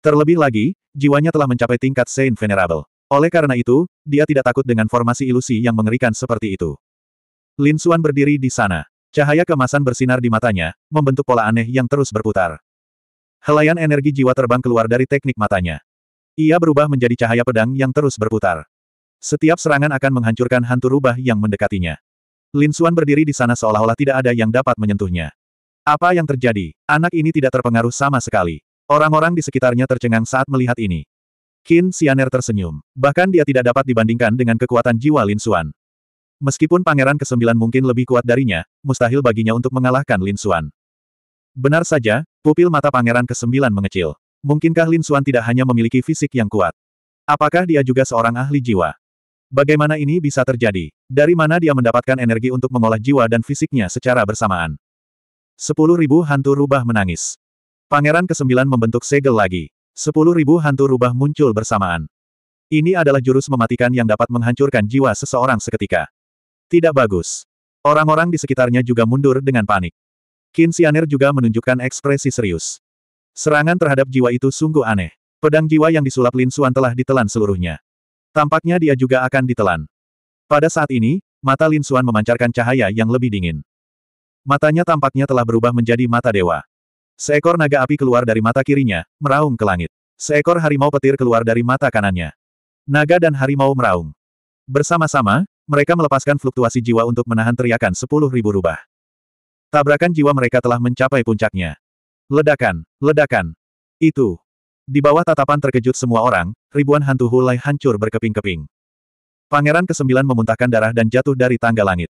A: Terlebih lagi, jiwanya telah mencapai tingkat Saint Venerable. Oleh karena itu, dia tidak takut dengan formasi ilusi yang mengerikan seperti itu. Lin Xuan berdiri di sana. Cahaya kemasan bersinar di matanya, membentuk pola aneh yang terus berputar. Helaian energi jiwa terbang keluar dari teknik matanya. Ia berubah menjadi cahaya pedang yang terus berputar. Setiap serangan akan menghancurkan hantu rubah yang mendekatinya. Lin Suan berdiri di sana seolah-olah tidak ada yang dapat menyentuhnya. Apa yang terjadi? Anak ini tidak terpengaruh sama sekali. Orang-orang di sekitarnya tercengang saat melihat ini. Qin Xianer tersenyum. Bahkan dia tidak dapat dibandingkan dengan kekuatan jiwa Lin Suan. Meskipun Pangeran Kesembilan mungkin lebih kuat darinya, mustahil baginya untuk mengalahkan Lin Suan. Benar saja, pupil mata Pangeran Kesembilan mengecil. Mungkinkah Lin Suan tidak hanya memiliki fisik yang kuat? Apakah dia juga seorang ahli jiwa? Bagaimana ini bisa terjadi? Dari mana dia mendapatkan energi untuk mengolah jiwa dan fisiknya secara bersamaan? Sepuluh ribu hantu rubah menangis. Pangeran kesembilan membentuk segel lagi. Sepuluh ribu hantu rubah muncul bersamaan. Ini adalah jurus mematikan yang dapat menghancurkan jiwa seseorang seketika. Tidak bagus. Orang-orang di sekitarnya juga mundur dengan panik. Xianer juga menunjukkan ekspresi serius. Serangan terhadap jiwa itu sungguh aneh. Pedang jiwa yang disulap Lin Suan telah ditelan seluruhnya. Tampaknya dia juga akan ditelan. Pada saat ini, mata Lin Xuan memancarkan cahaya yang lebih dingin. Matanya tampaknya telah berubah menjadi mata dewa. Seekor naga api keluar dari mata kirinya, meraung ke langit. Seekor harimau petir keluar dari mata kanannya. Naga dan harimau meraung. Bersama-sama, mereka melepaskan fluktuasi jiwa untuk menahan teriakan sepuluh ribu rubah. Tabrakan jiwa mereka telah mencapai puncaknya. Ledakan, ledakan. Itu, di bawah tatapan terkejut semua orang, ribuan hantu hulai hancur berkeping-keping. Pangeran ke-9 memuntahkan darah dan jatuh dari tangga langit.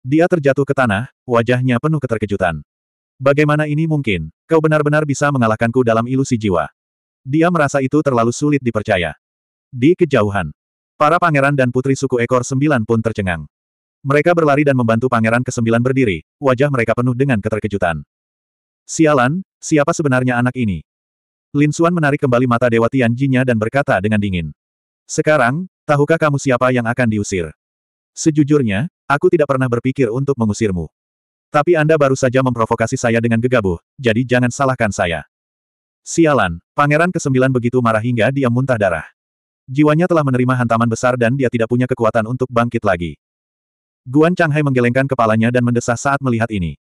A: Dia terjatuh ke tanah, wajahnya penuh keterkejutan. Bagaimana ini mungkin? Kau benar-benar bisa mengalahkanku dalam ilusi jiwa. Dia merasa itu terlalu sulit dipercaya. Di kejauhan, para pangeran dan putri suku ekor sembilan pun tercengang. Mereka berlari dan membantu pangeran ke-9 berdiri, wajah mereka penuh dengan keterkejutan. Sialan, siapa sebenarnya anak ini? Lin Xuan menarik kembali mata Dewa Tianjinya dan berkata dengan dingin. Sekarang, tahukah kamu siapa yang akan diusir? Sejujurnya, aku tidak pernah berpikir untuk mengusirmu. Tapi Anda baru saja memprovokasi saya dengan gegabah, jadi jangan salahkan saya. Sialan, Pangeran Kesembilan begitu marah hingga dia muntah darah. Jiwanya telah menerima hantaman besar dan dia tidak punya kekuatan untuk bangkit lagi. Guan Changhai menggelengkan kepalanya dan mendesah saat melihat ini.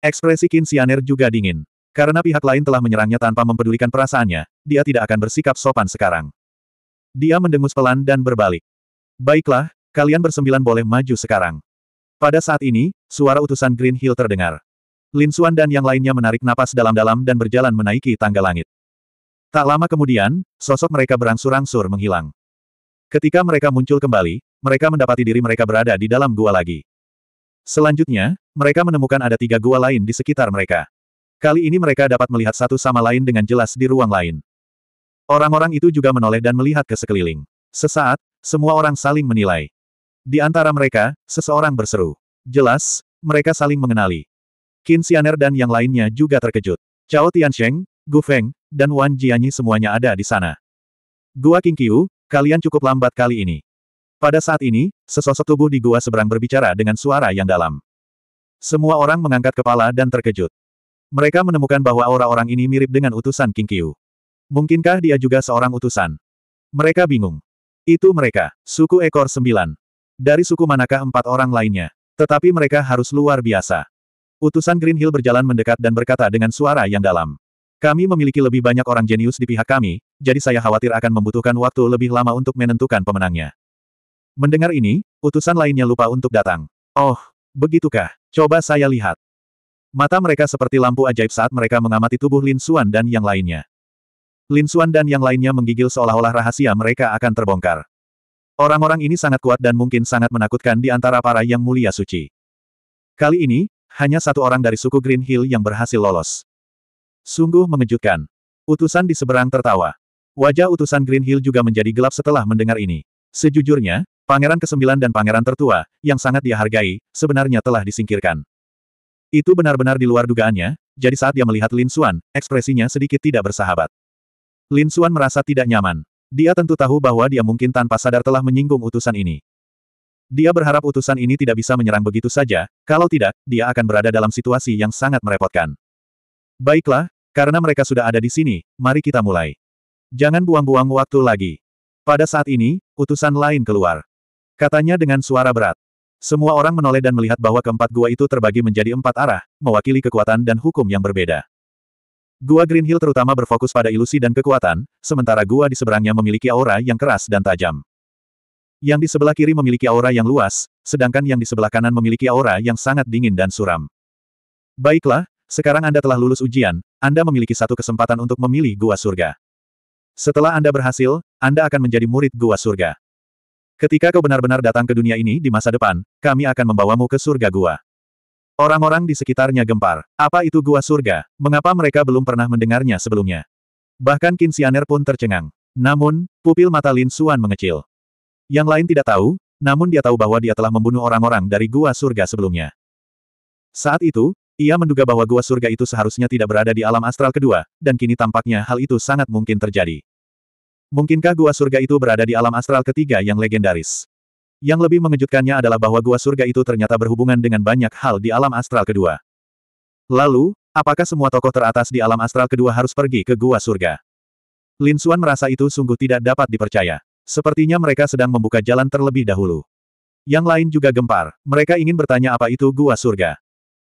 A: Ekspresi Qin Xianer juga dingin. Karena pihak lain telah menyerangnya tanpa mempedulikan perasaannya, dia tidak akan bersikap sopan sekarang. Dia mendengus pelan dan berbalik. Baiklah, kalian bersembilan boleh maju sekarang. Pada saat ini, suara utusan Green Hill terdengar. Lin Suan dan yang lainnya menarik napas dalam-dalam dan berjalan menaiki tangga langit. Tak lama kemudian, sosok mereka berangsur-angsur menghilang. Ketika mereka muncul kembali, mereka mendapati diri mereka berada di dalam gua lagi. Selanjutnya, mereka menemukan ada tiga gua lain di sekitar mereka. Kali ini mereka dapat melihat satu sama lain dengan jelas di ruang lain. Orang-orang itu juga menoleh dan melihat ke sekeliling. Sesaat, semua orang saling menilai. Di antara mereka, seseorang berseru. Jelas, mereka saling mengenali. Qin Xianer dan yang lainnya juga terkejut. Cao Tiansheng, Gu Feng, dan Wan Jianyi semuanya ada di sana. Gua King Qingqiu, kalian cukup lambat kali ini. Pada saat ini, sesosok tubuh di gua seberang berbicara dengan suara yang dalam. Semua orang mengangkat kepala dan terkejut. Mereka menemukan bahwa orang-orang ini mirip dengan utusan King Qiu. Mungkinkah dia juga seorang utusan? Mereka bingung. Itu mereka, suku ekor sembilan. Dari suku manakah empat orang lainnya? Tetapi mereka harus luar biasa. Utusan Green Hill berjalan mendekat dan berkata dengan suara yang dalam. Kami memiliki lebih banyak orang jenius di pihak kami, jadi saya khawatir akan membutuhkan waktu lebih lama untuk menentukan pemenangnya. Mendengar ini, utusan lainnya lupa untuk datang. Oh, begitukah? Coba saya lihat. Mata mereka seperti lampu ajaib saat mereka mengamati tubuh Lin Suan dan yang lainnya. Lin Suan dan yang lainnya menggigil seolah-olah rahasia mereka akan terbongkar. Orang-orang ini sangat kuat dan mungkin sangat menakutkan di antara para yang mulia suci. Kali ini, hanya satu orang dari suku Green Hill yang berhasil lolos. Sungguh mengejutkan. Utusan di seberang tertawa. Wajah utusan Green Hill juga menjadi gelap setelah mendengar ini. Sejujurnya, Pangeran Kesembilan dan Pangeran tertua, yang sangat dihargai, sebenarnya telah disingkirkan. Itu benar-benar di luar dugaannya, jadi saat dia melihat Lin Xuan, ekspresinya sedikit tidak bersahabat. Lin Xuan merasa tidak nyaman. Dia tentu tahu bahwa dia mungkin tanpa sadar telah menyinggung utusan ini. Dia berharap utusan ini tidak bisa menyerang begitu saja, kalau tidak, dia akan berada dalam situasi yang sangat merepotkan. Baiklah, karena mereka sudah ada di sini, mari kita mulai. Jangan buang-buang waktu lagi. Pada saat ini, utusan lain keluar. Katanya dengan suara berat. Semua orang menoleh dan melihat bahwa keempat gua itu terbagi menjadi empat arah, mewakili kekuatan dan hukum yang berbeda. Gua Green Hill terutama berfokus pada ilusi dan kekuatan, sementara gua di seberangnya memiliki aura yang keras dan tajam. Yang di sebelah kiri memiliki aura yang luas, sedangkan yang di sebelah kanan memiliki aura yang sangat dingin dan suram. Baiklah, sekarang Anda telah lulus ujian, Anda memiliki satu kesempatan untuk memilih gua surga. Setelah Anda berhasil, Anda akan menjadi murid gua surga. Ketika kau benar-benar datang ke dunia ini di masa depan, kami akan membawamu ke surga gua. Orang-orang di sekitarnya gempar. Apa itu gua surga? Mengapa mereka belum pernah mendengarnya sebelumnya? Bahkan Kinsianer pun tercengang. Namun, pupil mata Lin Suan mengecil. Yang lain tidak tahu, namun dia tahu bahwa dia telah membunuh orang-orang dari gua surga sebelumnya. Saat itu, ia menduga bahwa gua surga itu seharusnya tidak berada di alam astral kedua, dan kini tampaknya hal itu sangat mungkin terjadi. Mungkinkah gua surga itu berada di alam astral ketiga yang legendaris? Yang lebih mengejutkannya adalah bahwa gua surga itu ternyata berhubungan dengan banyak hal di alam astral kedua. Lalu, apakah semua tokoh teratas di alam astral kedua harus pergi ke gua surga? Lin Xuan merasa itu sungguh tidak dapat dipercaya. Sepertinya mereka sedang membuka jalan terlebih dahulu. Yang lain juga gempar, mereka ingin bertanya apa itu gua surga.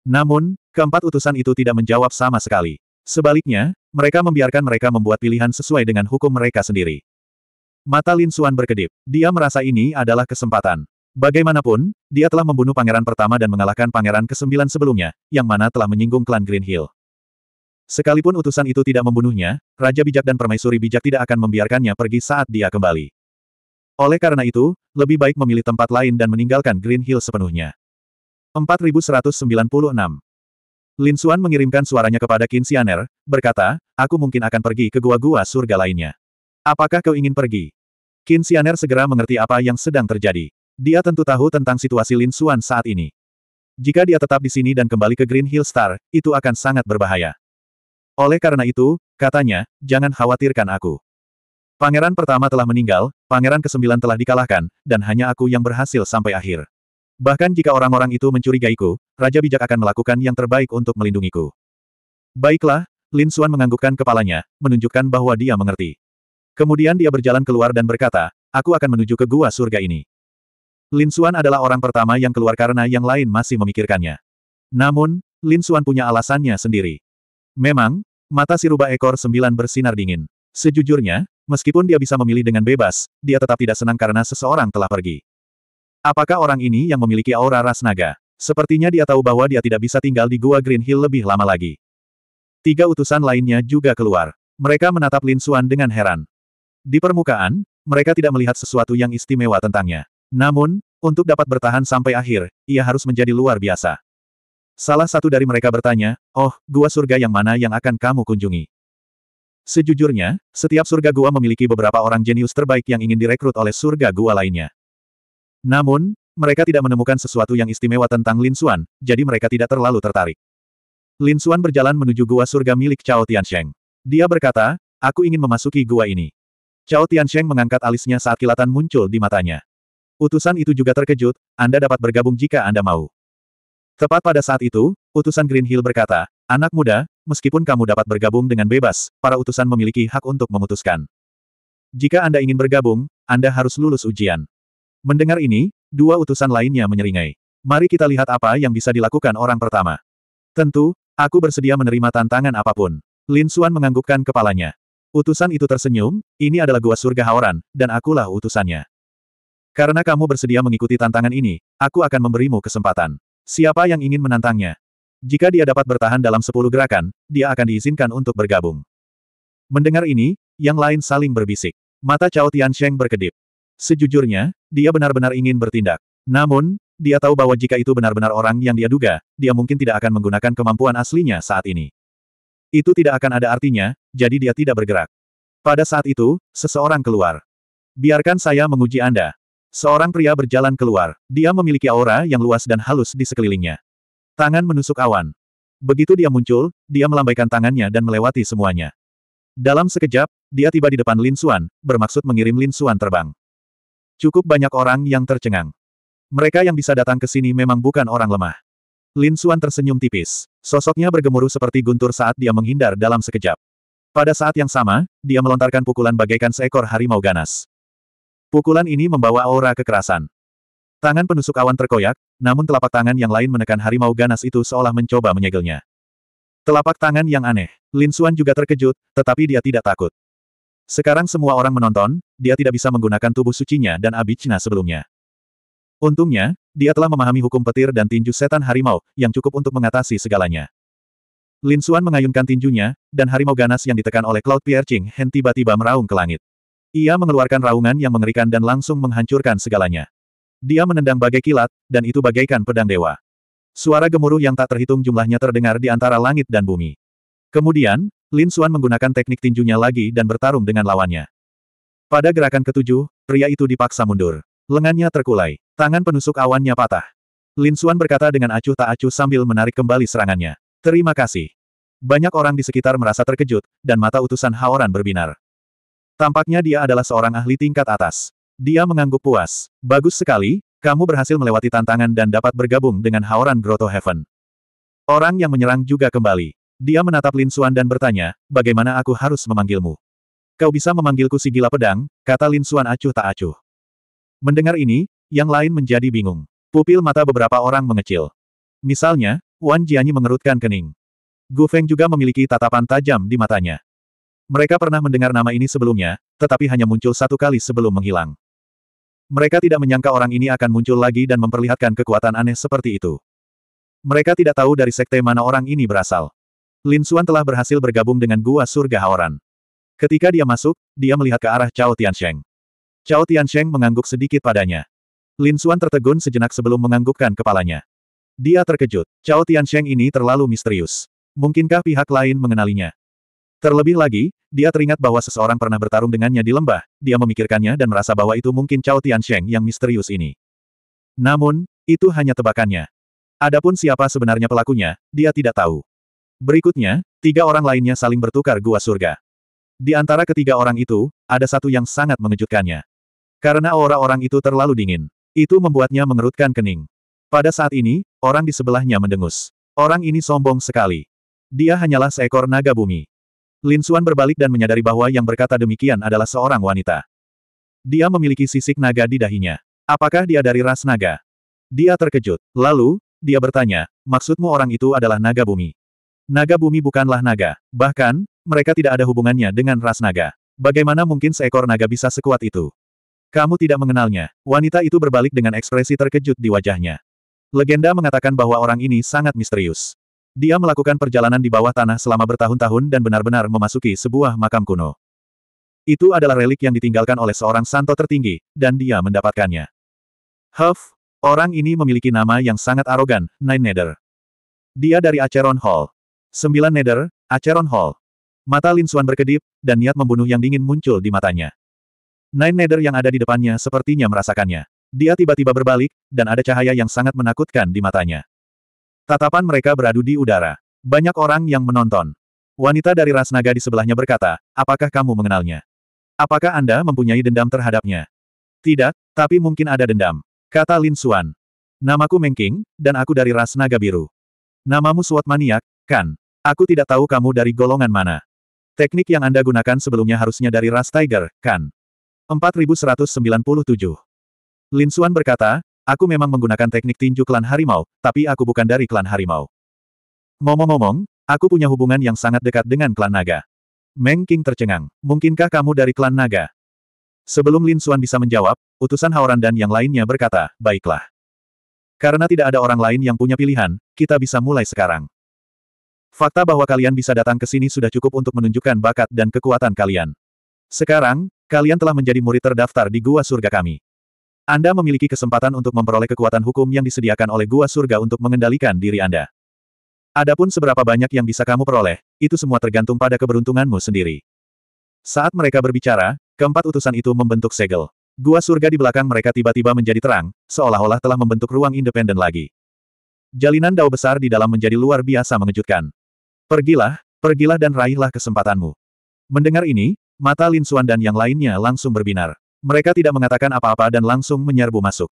A: Namun, keempat utusan itu tidak menjawab sama sekali. Sebaliknya, mereka membiarkan mereka membuat pilihan sesuai dengan hukum mereka sendiri. Mata Lin Suan berkedip. Dia merasa ini adalah kesempatan. Bagaimanapun, dia telah membunuh pangeran pertama dan mengalahkan pangeran ke-9 sebelumnya, yang mana telah menyinggung klan Green Hill. Sekalipun utusan itu tidak membunuhnya, Raja Bijak dan Permaisuri Bijak tidak akan membiarkannya pergi saat dia kembali. Oleh karena itu, lebih baik memilih tempat lain dan meninggalkan Green Hill sepenuhnya. 4196 Lin Xuan mengirimkan suaranya kepada Qin Xianer, berkata, aku mungkin akan pergi ke gua-gua surga lainnya. Apakah kau ingin pergi? Qin Xianer segera mengerti apa yang sedang terjadi. Dia tentu tahu tentang situasi Lin Xuan saat ini. Jika dia tetap di sini dan kembali ke Green Hill Star, itu akan sangat berbahaya. Oleh karena itu, katanya, jangan khawatirkan aku. Pangeran pertama telah meninggal, pangeran kesembilan telah dikalahkan, dan hanya aku yang berhasil sampai akhir. Bahkan jika orang-orang itu mencurigaiku, Raja Bijak akan melakukan yang terbaik untuk melindungiku. Baiklah, Lin Xuan menganggukkan kepalanya, menunjukkan bahwa dia mengerti. Kemudian dia berjalan keluar dan berkata, aku akan menuju ke gua surga ini. Lin Xuan adalah orang pertama yang keluar karena yang lain masih memikirkannya. Namun, Lin Xuan punya alasannya sendiri. Memang, mata si rubah ekor sembilan bersinar dingin. Sejujurnya, meskipun dia bisa memilih dengan bebas, dia tetap tidak senang karena seseorang telah pergi. Apakah orang ini yang memiliki aura ras naga? Sepertinya dia tahu bahwa dia tidak bisa tinggal di Gua Green Hill lebih lama lagi. Tiga utusan lainnya juga keluar. Mereka menatap Lin Xuan dengan heran. Di permukaan, mereka tidak melihat sesuatu yang istimewa tentangnya. Namun, untuk dapat bertahan sampai akhir, ia harus menjadi luar biasa. Salah satu dari mereka bertanya, Oh, gua surga yang mana yang akan kamu kunjungi? Sejujurnya, setiap surga gua memiliki beberapa orang jenius terbaik yang ingin direkrut oleh surga gua lainnya. Namun, mereka tidak menemukan sesuatu yang istimewa tentang Lin Xuan, jadi mereka tidak terlalu tertarik. Lin Xuan berjalan menuju gua surga milik Cao Tiansheng. Dia berkata, aku ingin memasuki gua ini. Cao Tiansheng mengangkat alisnya saat kilatan muncul di matanya. Utusan itu juga terkejut, Anda dapat bergabung jika Anda mau. Tepat pada saat itu, utusan Green Hill berkata, Anak muda, meskipun kamu dapat bergabung dengan bebas, para utusan memiliki hak untuk memutuskan. Jika Anda ingin bergabung, Anda harus lulus ujian. Mendengar ini, dua utusan lainnya menyeringai. Mari kita lihat apa yang bisa dilakukan orang pertama. Tentu, aku bersedia menerima tantangan apapun. Lin Xuan menganggukkan kepalanya. Utusan itu tersenyum, ini adalah gua surga Haoran, dan akulah utusannya. Karena kamu bersedia mengikuti tantangan ini, aku akan memberimu kesempatan. Siapa yang ingin menantangnya? Jika dia dapat bertahan dalam sepuluh gerakan, dia akan diizinkan untuk bergabung. Mendengar ini, yang lain saling berbisik. Mata Cao Tian Sheng berkedip. Sejujurnya, dia benar-benar ingin bertindak. Namun, dia tahu bahwa jika itu benar-benar orang yang dia duga, dia mungkin tidak akan menggunakan kemampuan aslinya saat ini. Itu tidak akan ada artinya, jadi dia tidak bergerak. Pada saat itu, seseorang keluar. Biarkan saya menguji Anda. Seorang pria berjalan keluar. Dia memiliki aura yang luas dan halus di sekelilingnya. Tangan menusuk awan. Begitu dia muncul, dia melambaikan tangannya dan melewati semuanya. Dalam sekejap, dia tiba di depan Lin Xuan, bermaksud mengirim Lin Xuan terbang. Cukup banyak orang yang tercengang. Mereka yang bisa datang ke sini memang bukan orang lemah. Lin Xuan tersenyum tipis. Sosoknya bergemuruh seperti guntur saat dia menghindar dalam sekejap. Pada saat yang sama, dia melontarkan pukulan bagaikan seekor harimau ganas. Pukulan ini membawa aura kekerasan. Tangan penusuk awan terkoyak, namun telapak tangan yang lain menekan harimau ganas itu seolah mencoba menyegelnya. Telapak tangan yang aneh. Lin Xuan juga terkejut, tetapi dia tidak takut. Sekarang semua orang menonton, dia tidak bisa menggunakan tubuh sucinya dan abicna sebelumnya. Untungnya, dia telah memahami hukum petir dan tinju setan harimau, yang cukup untuk mengatasi segalanya. Lin Xuan mengayunkan tinjunya, dan harimau ganas yang ditekan oleh Cloud Piercing Hen tiba-tiba meraung ke langit. Ia mengeluarkan raungan yang mengerikan dan langsung menghancurkan segalanya. Dia menendang bagai kilat, dan itu bagaikan pedang dewa. Suara gemuruh yang tak terhitung jumlahnya terdengar di antara langit dan bumi. Kemudian, Lin Xuan menggunakan teknik tinjunya lagi dan bertarung dengan lawannya. Pada gerakan ketujuh, pria itu dipaksa mundur. Lengannya terkulai. Tangan penusuk awannya patah. Lin Xuan berkata dengan acuh tak acuh sambil menarik kembali serangannya. Terima kasih. Banyak orang di sekitar merasa terkejut, dan mata utusan Haoran berbinar. Tampaknya dia adalah seorang ahli tingkat atas. Dia mengangguk puas. Bagus sekali, kamu berhasil melewati tantangan dan dapat bergabung dengan Haoran Grotto Heaven. Orang yang menyerang juga kembali. Dia menatap Lin Xuan dan bertanya, bagaimana aku harus memanggilmu? Kau bisa memanggilku si gila pedang, kata Lin Xuan acuh tak acuh. Mendengar ini, yang lain menjadi bingung. Pupil mata beberapa orang mengecil. Misalnya, Wan Jianyi mengerutkan kening. Gu Feng juga memiliki tatapan tajam di matanya. Mereka pernah mendengar nama ini sebelumnya, tetapi hanya muncul satu kali sebelum menghilang. Mereka tidak menyangka orang ini akan muncul lagi dan memperlihatkan kekuatan aneh seperti itu. Mereka tidak tahu dari sekte mana orang ini berasal. Lin Suan telah berhasil bergabung dengan gua surga Haoran. Ketika dia masuk, dia melihat ke arah Cao Tiansheng. Cao Tiansheng mengangguk sedikit padanya. Lin Suan tertegun sejenak sebelum menganggukkan kepalanya. Dia terkejut, Cao Tiansheng ini terlalu misterius. Mungkinkah pihak lain mengenalinya? Terlebih lagi, dia teringat bahwa seseorang pernah bertarung dengannya di lembah, dia memikirkannya dan merasa bahwa itu mungkin Cao Tiansheng yang misterius ini. Namun, itu hanya tebakannya. Adapun siapa sebenarnya pelakunya, dia tidak tahu. Berikutnya, tiga orang lainnya saling bertukar gua surga. Di antara ketiga orang itu, ada satu yang sangat mengejutkannya. Karena aura orang itu terlalu dingin. Itu membuatnya mengerutkan kening. Pada saat ini, orang di sebelahnya mendengus. Orang ini sombong sekali. Dia hanyalah seekor naga bumi. Lin Xuan berbalik dan menyadari bahwa yang berkata demikian adalah seorang wanita. Dia memiliki sisik naga di dahinya. Apakah dia dari ras naga? Dia terkejut. Lalu, dia bertanya, maksudmu orang itu adalah naga bumi? Naga bumi bukanlah naga. Bahkan, mereka tidak ada hubungannya dengan ras naga. Bagaimana mungkin seekor naga bisa sekuat itu? Kamu tidak mengenalnya. Wanita itu berbalik dengan ekspresi terkejut di wajahnya. Legenda mengatakan bahwa orang ini sangat misterius. Dia melakukan perjalanan di bawah tanah selama bertahun-tahun dan benar-benar memasuki sebuah makam kuno. Itu adalah relik yang ditinggalkan oleh seorang santo tertinggi, dan dia mendapatkannya. Huff, orang ini memiliki nama yang sangat arogan, Nine Nether. Dia dari Acheron Hall. Sembilan Nether, Acheron Hall. Mata Lin Suan berkedip, dan niat membunuh yang dingin muncul di matanya. Nine Nether yang ada di depannya sepertinya merasakannya. Dia tiba-tiba berbalik, dan ada cahaya yang sangat menakutkan di matanya. Tatapan mereka beradu di udara. Banyak orang yang menonton. Wanita dari ras naga di sebelahnya berkata, apakah kamu mengenalnya? Apakah Anda mempunyai dendam terhadapnya? Tidak, tapi mungkin ada dendam. Kata Lin Suan. Namaku Mengking, dan aku dari ras naga biru. Namamu Suat maniak, kan? Aku tidak tahu kamu dari golongan mana. Teknik yang Anda gunakan sebelumnya harusnya dari ras Tiger, kan? 4197. Lin Xuan berkata, aku memang menggunakan teknik tinju klan harimau, tapi aku bukan dari klan harimau. Ngomong-ngomong, aku punya hubungan yang sangat dekat dengan klan naga. Meng King tercengang. Mungkinkah kamu dari klan naga? Sebelum Lin Xuan bisa menjawab, utusan Haoran dan yang lainnya berkata, baiklah. Karena tidak ada orang lain yang punya pilihan, kita bisa mulai sekarang. Fakta bahwa kalian bisa datang ke sini sudah cukup untuk menunjukkan bakat dan kekuatan kalian. Sekarang, kalian telah menjadi murid terdaftar di Gua Surga kami. Anda memiliki kesempatan untuk memperoleh kekuatan hukum yang disediakan oleh Gua Surga untuk mengendalikan diri Anda. Adapun seberapa banyak yang bisa kamu peroleh, itu semua tergantung pada keberuntunganmu sendiri. Saat mereka berbicara, keempat utusan itu membentuk segel. Gua surga di belakang mereka tiba-tiba menjadi terang, seolah-olah telah membentuk ruang independen lagi. Jalinan dao besar di dalam menjadi luar biasa mengejutkan. Pergilah, pergilah dan raihlah kesempatanmu. Mendengar ini, mata Lin Xuan dan yang lainnya langsung berbinar. Mereka tidak mengatakan apa-apa dan langsung menyerbu masuk.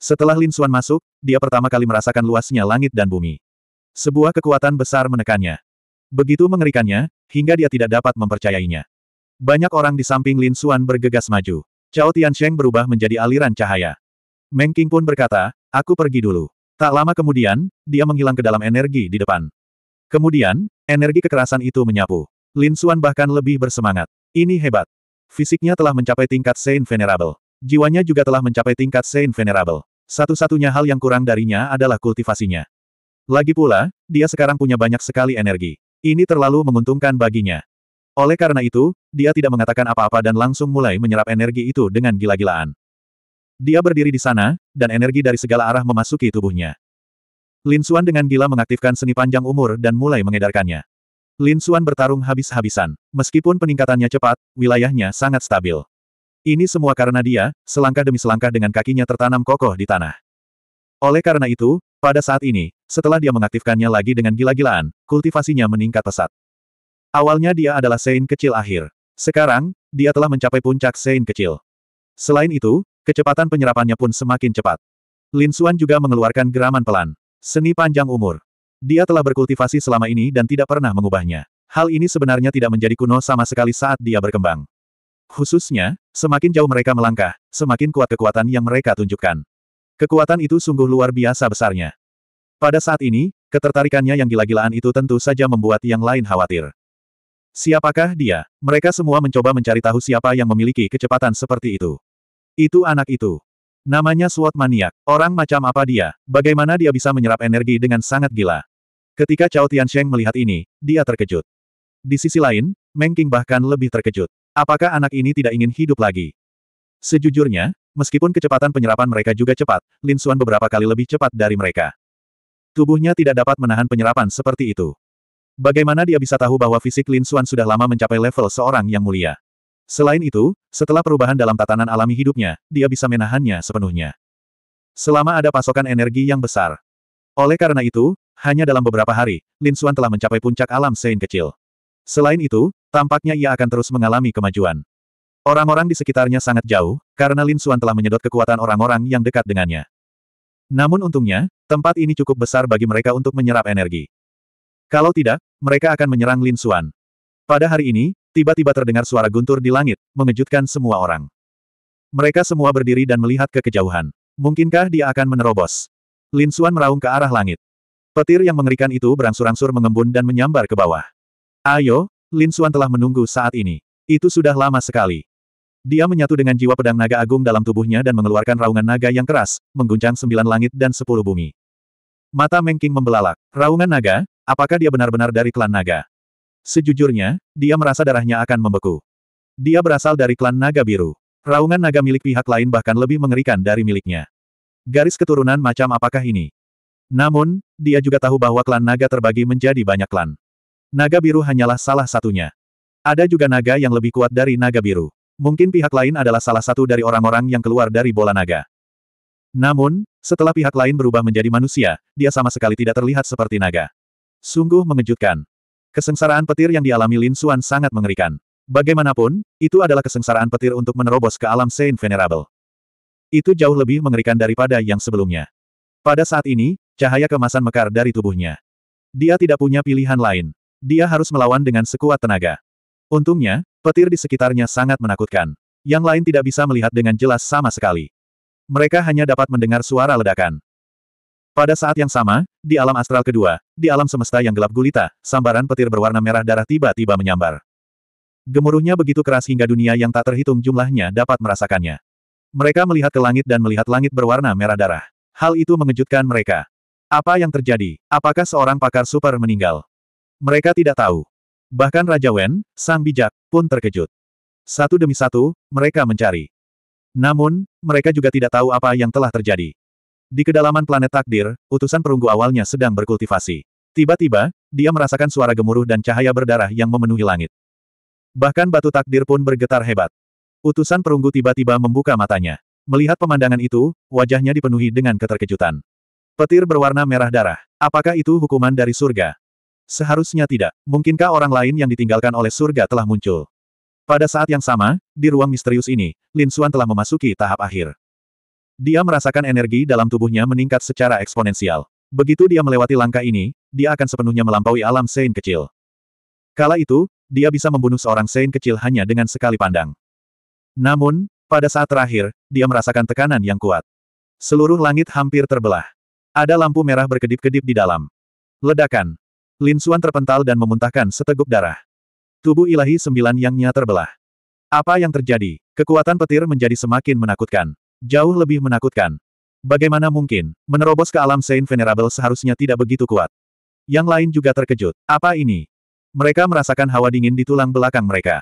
A: Setelah Lin Xuan masuk, dia pertama kali merasakan luasnya langit dan bumi. Sebuah kekuatan besar menekannya. Begitu mengerikannya, hingga dia tidak dapat mempercayainya. Banyak orang di samping Lin Xuan bergegas maju. Cao Tiansheng berubah menjadi aliran cahaya. Meng King pun berkata, aku pergi dulu. Tak lama kemudian, dia menghilang ke dalam energi di depan. Kemudian, energi kekerasan itu menyapu. Lin Xuan bahkan lebih bersemangat. Ini hebat. Fisiknya telah mencapai tingkat Saint Venerable. Jiwanya juga telah mencapai tingkat Saint Venerable. Satu-satunya hal yang kurang darinya adalah kultivasinya. Lagi pula, dia sekarang punya banyak sekali energi. Ini terlalu menguntungkan baginya. Oleh karena itu, dia tidak mengatakan apa-apa dan langsung mulai menyerap energi itu dengan gila-gilaan. Dia berdiri di sana, dan energi dari segala arah memasuki tubuhnya. Lin Xuan dengan gila mengaktifkan seni panjang umur dan mulai mengedarkannya. Lin Xuan bertarung habis-habisan. Meskipun peningkatannya cepat, wilayahnya sangat stabil. Ini semua karena dia, selangkah demi selangkah dengan kakinya tertanam kokoh di tanah. Oleh karena itu, pada saat ini, setelah dia mengaktifkannya lagi dengan gila-gilaan, kultivasinya meningkat pesat. Awalnya dia adalah Sein kecil akhir. Sekarang, dia telah mencapai puncak Sein kecil. Selain itu, kecepatan penyerapannya pun semakin cepat. Lin Xuan juga mengeluarkan geraman pelan. Seni panjang umur. Dia telah berkultivasi selama ini dan tidak pernah mengubahnya. Hal ini sebenarnya tidak menjadi kuno sama sekali saat dia berkembang. Khususnya, semakin jauh mereka melangkah, semakin kuat kekuatan yang mereka tunjukkan. Kekuatan itu sungguh luar biasa besarnya. Pada saat ini, ketertarikannya yang gila-gilaan itu tentu saja membuat yang lain khawatir. Siapakah dia? Mereka semua mencoba mencari tahu siapa yang memiliki kecepatan seperti itu. Itu anak itu. Namanya Suot maniak. Orang macam apa dia? Bagaimana dia bisa menyerap energi dengan sangat gila? Ketika Cao Tiansheng melihat ini, dia terkejut. Di sisi lain, Meng King bahkan lebih terkejut. Apakah anak ini tidak ingin hidup lagi? Sejujurnya, meskipun kecepatan penyerapan mereka juga cepat, Lin Xuan beberapa kali lebih cepat dari mereka. Tubuhnya tidak dapat menahan penyerapan seperti itu. Bagaimana dia bisa tahu bahwa fisik Lin Xuan sudah lama mencapai level seorang yang mulia? Selain itu, setelah perubahan dalam tatanan alami hidupnya, dia bisa menahannya sepenuhnya. Selama ada pasokan energi yang besar. Oleh karena itu, hanya dalam beberapa hari, Lin Xuan telah mencapai puncak alam sein kecil. Selain itu, tampaknya ia akan terus mengalami kemajuan. Orang-orang di sekitarnya sangat jauh, karena Lin Xuan telah menyedot kekuatan orang-orang yang dekat dengannya. Namun untungnya, tempat ini cukup besar bagi mereka untuk menyerap energi. Kalau tidak, mereka akan menyerang Lin Xuan. Pada hari ini, Tiba-tiba terdengar suara guntur di langit, mengejutkan semua orang. Mereka semua berdiri dan melihat ke kejauhan. Mungkinkah dia akan menerobos? Lin Xuan meraung ke arah langit. Petir yang mengerikan itu berangsur-angsur mengembun dan menyambar ke bawah. Ayo, Lin Xuan telah menunggu saat ini. Itu sudah lama sekali. Dia menyatu dengan jiwa pedang naga agung dalam tubuhnya dan mengeluarkan raungan naga yang keras, mengguncang sembilan langit dan sepuluh bumi. Mata Mengking membelalak. Raungan naga? Apakah dia benar-benar dari klan naga? Sejujurnya, dia merasa darahnya akan membeku. Dia berasal dari klan naga biru. Raungan naga milik pihak lain bahkan lebih mengerikan dari miliknya. Garis keturunan macam apakah ini? Namun, dia juga tahu bahwa klan naga terbagi menjadi banyak klan. Naga biru hanyalah salah satunya. Ada juga naga yang lebih kuat dari naga biru. Mungkin pihak lain adalah salah satu dari orang-orang yang keluar dari bola naga. Namun, setelah pihak lain berubah menjadi manusia, dia sama sekali tidak terlihat seperti naga. Sungguh mengejutkan. Kesengsaraan petir yang dialami Lin Xuan sangat mengerikan. Bagaimanapun, itu adalah kesengsaraan petir untuk menerobos ke alam Saint Venerable. Itu jauh lebih mengerikan daripada yang sebelumnya. Pada saat ini, cahaya kemasan mekar dari tubuhnya. Dia tidak punya pilihan lain. Dia harus melawan dengan sekuat tenaga. Untungnya, petir di sekitarnya sangat menakutkan. Yang lain tidak bisa melihat dengan jelas sama sekali. Mereka hanya dapat mendengar suara ledakan. Pada saat yang sama, di alam astral kedua, di alam semesta yang gelap gulita, sambaran petir berwarna merah darah tiba-tiba menyambar. Gemuruhnya begitu keras hingga dunia yang tak terhitung jumlahnya dapat merasakannya. Mereka melihat ke langit dan melihat langit berwarna merah darah. Hal itu mengejutkan mereka. Apa yang terjadi? Apakah seorang pakar super meninggal? Mereka tidak tahu. Bahkan Raja Wen, sang bijak, pun terkejut. Satu demi satu, mereka mencari. Namun, mereka juga tidak tahu apa yang telah terjadi. Di kedalaman planet takdir, utusan perunggu awalnya sedang berkultivasi. Tiba-tiba, dia merasakan suara gemuruh dan cahaya berdarah yang memenuhi langit. Bahkan batu takdir pun bergetar hebat. Utusan perunggu tiba-tiba membuka matanya. Melihat pemandangan itu, wajahnya dipenuhi dengan keterkejutan. Petir berwarna merah darah. Apakah itu hukuman dari surga? Seharusnya tidak. Mungkinkah orang lain yang ditinggalkan oleh surga telah muncul? Pada saat yang sama, di ruang misterius ini, Lin Xuan telah memasuki tahap akhir. Dia merasakan energi dalam tubuhnya meningkat secara eksponensial. Begitu dia melewati langkah ini, dia akan sepenuhnya melampaui alam Sein kecil. Kala itu, dia bisa membunuh seorang Sein kecil hanya dengan sekali pandang. Namun, pada saat terakhir, dia merasakan tekanan yang kuat. Seluruh langit hampir terbelah. Ada lampu merah berkedip-kedip di dalam. Ledakan. Lin Suan terpental dan memuntahkan seteguk darah. Tubuh ilahi sembilan yangnya terbelah. Apa yang terjadi? Kekuatan petir menjadi semakin menakutkan. Jauh lebih menakutkan. Bagaimana mungkin, menerobos ke alam Saint Venerable seharusnya tidak begitu kuat. Yang lain juga terkejut. Apa ini? Mereka merasakan hawa dingin di tulang belakang mereka.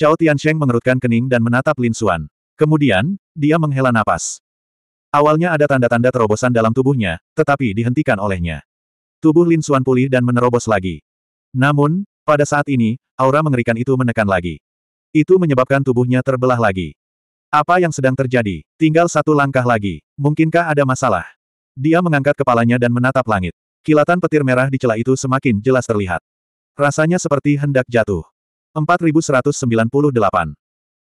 A: Cao Tiansheng mengerutkan kening dan menatap Lin Xuan. Kemudian, dia menghela napas. Awalnya ada tanda-tanda terobosan dalam tubuhnya, tetapi dihentikan olehnya. Tubuh Lin Xuan pulih dan menerobos lagi. Namun, pada saat ini, aura mengerikan itu menekan lagi. Itu menyebabkan tubuhnya terbelah lagi. Apa yang sedang terjadi? Tinggal satu langkah lagi. Mungkinkah ada masalah? Dia mengangkat kepalanya dan menatap langit. Kilatan petir merah di celah itu semakin jelas terlihat. Rasanya seperti hendak jatuh. 4198.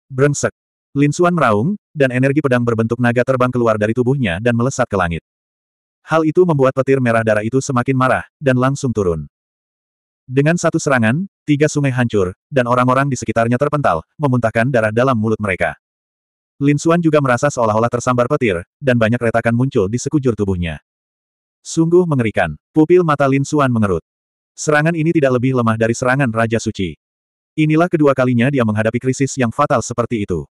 A: Brengsek. Linsuan meraung, dan energi pedang berbentuk naga terbang keluar dari tubuhnya dan melesat ke langit. Hal itu membuat petir merah darah itu semakin marah, dan langsung turun. Dengan satu serangan, tiga sungai hancur, dan orang-orang di sekitarnya terpental, memuntahkan darah dalam mulut mereka. Lin Xuan juga merasa seolah-olah tersambar petir, dan banyak retakan muncul di sekujur tubuhnya. Sungguh mengerikan. Pupil mata Lin Xuan mengerut. Serangan ini tidak lebih lemah dari serangan Raja Suci. Inilah kedua kalinya dia menghadapi krisis yang fatal seperti itu.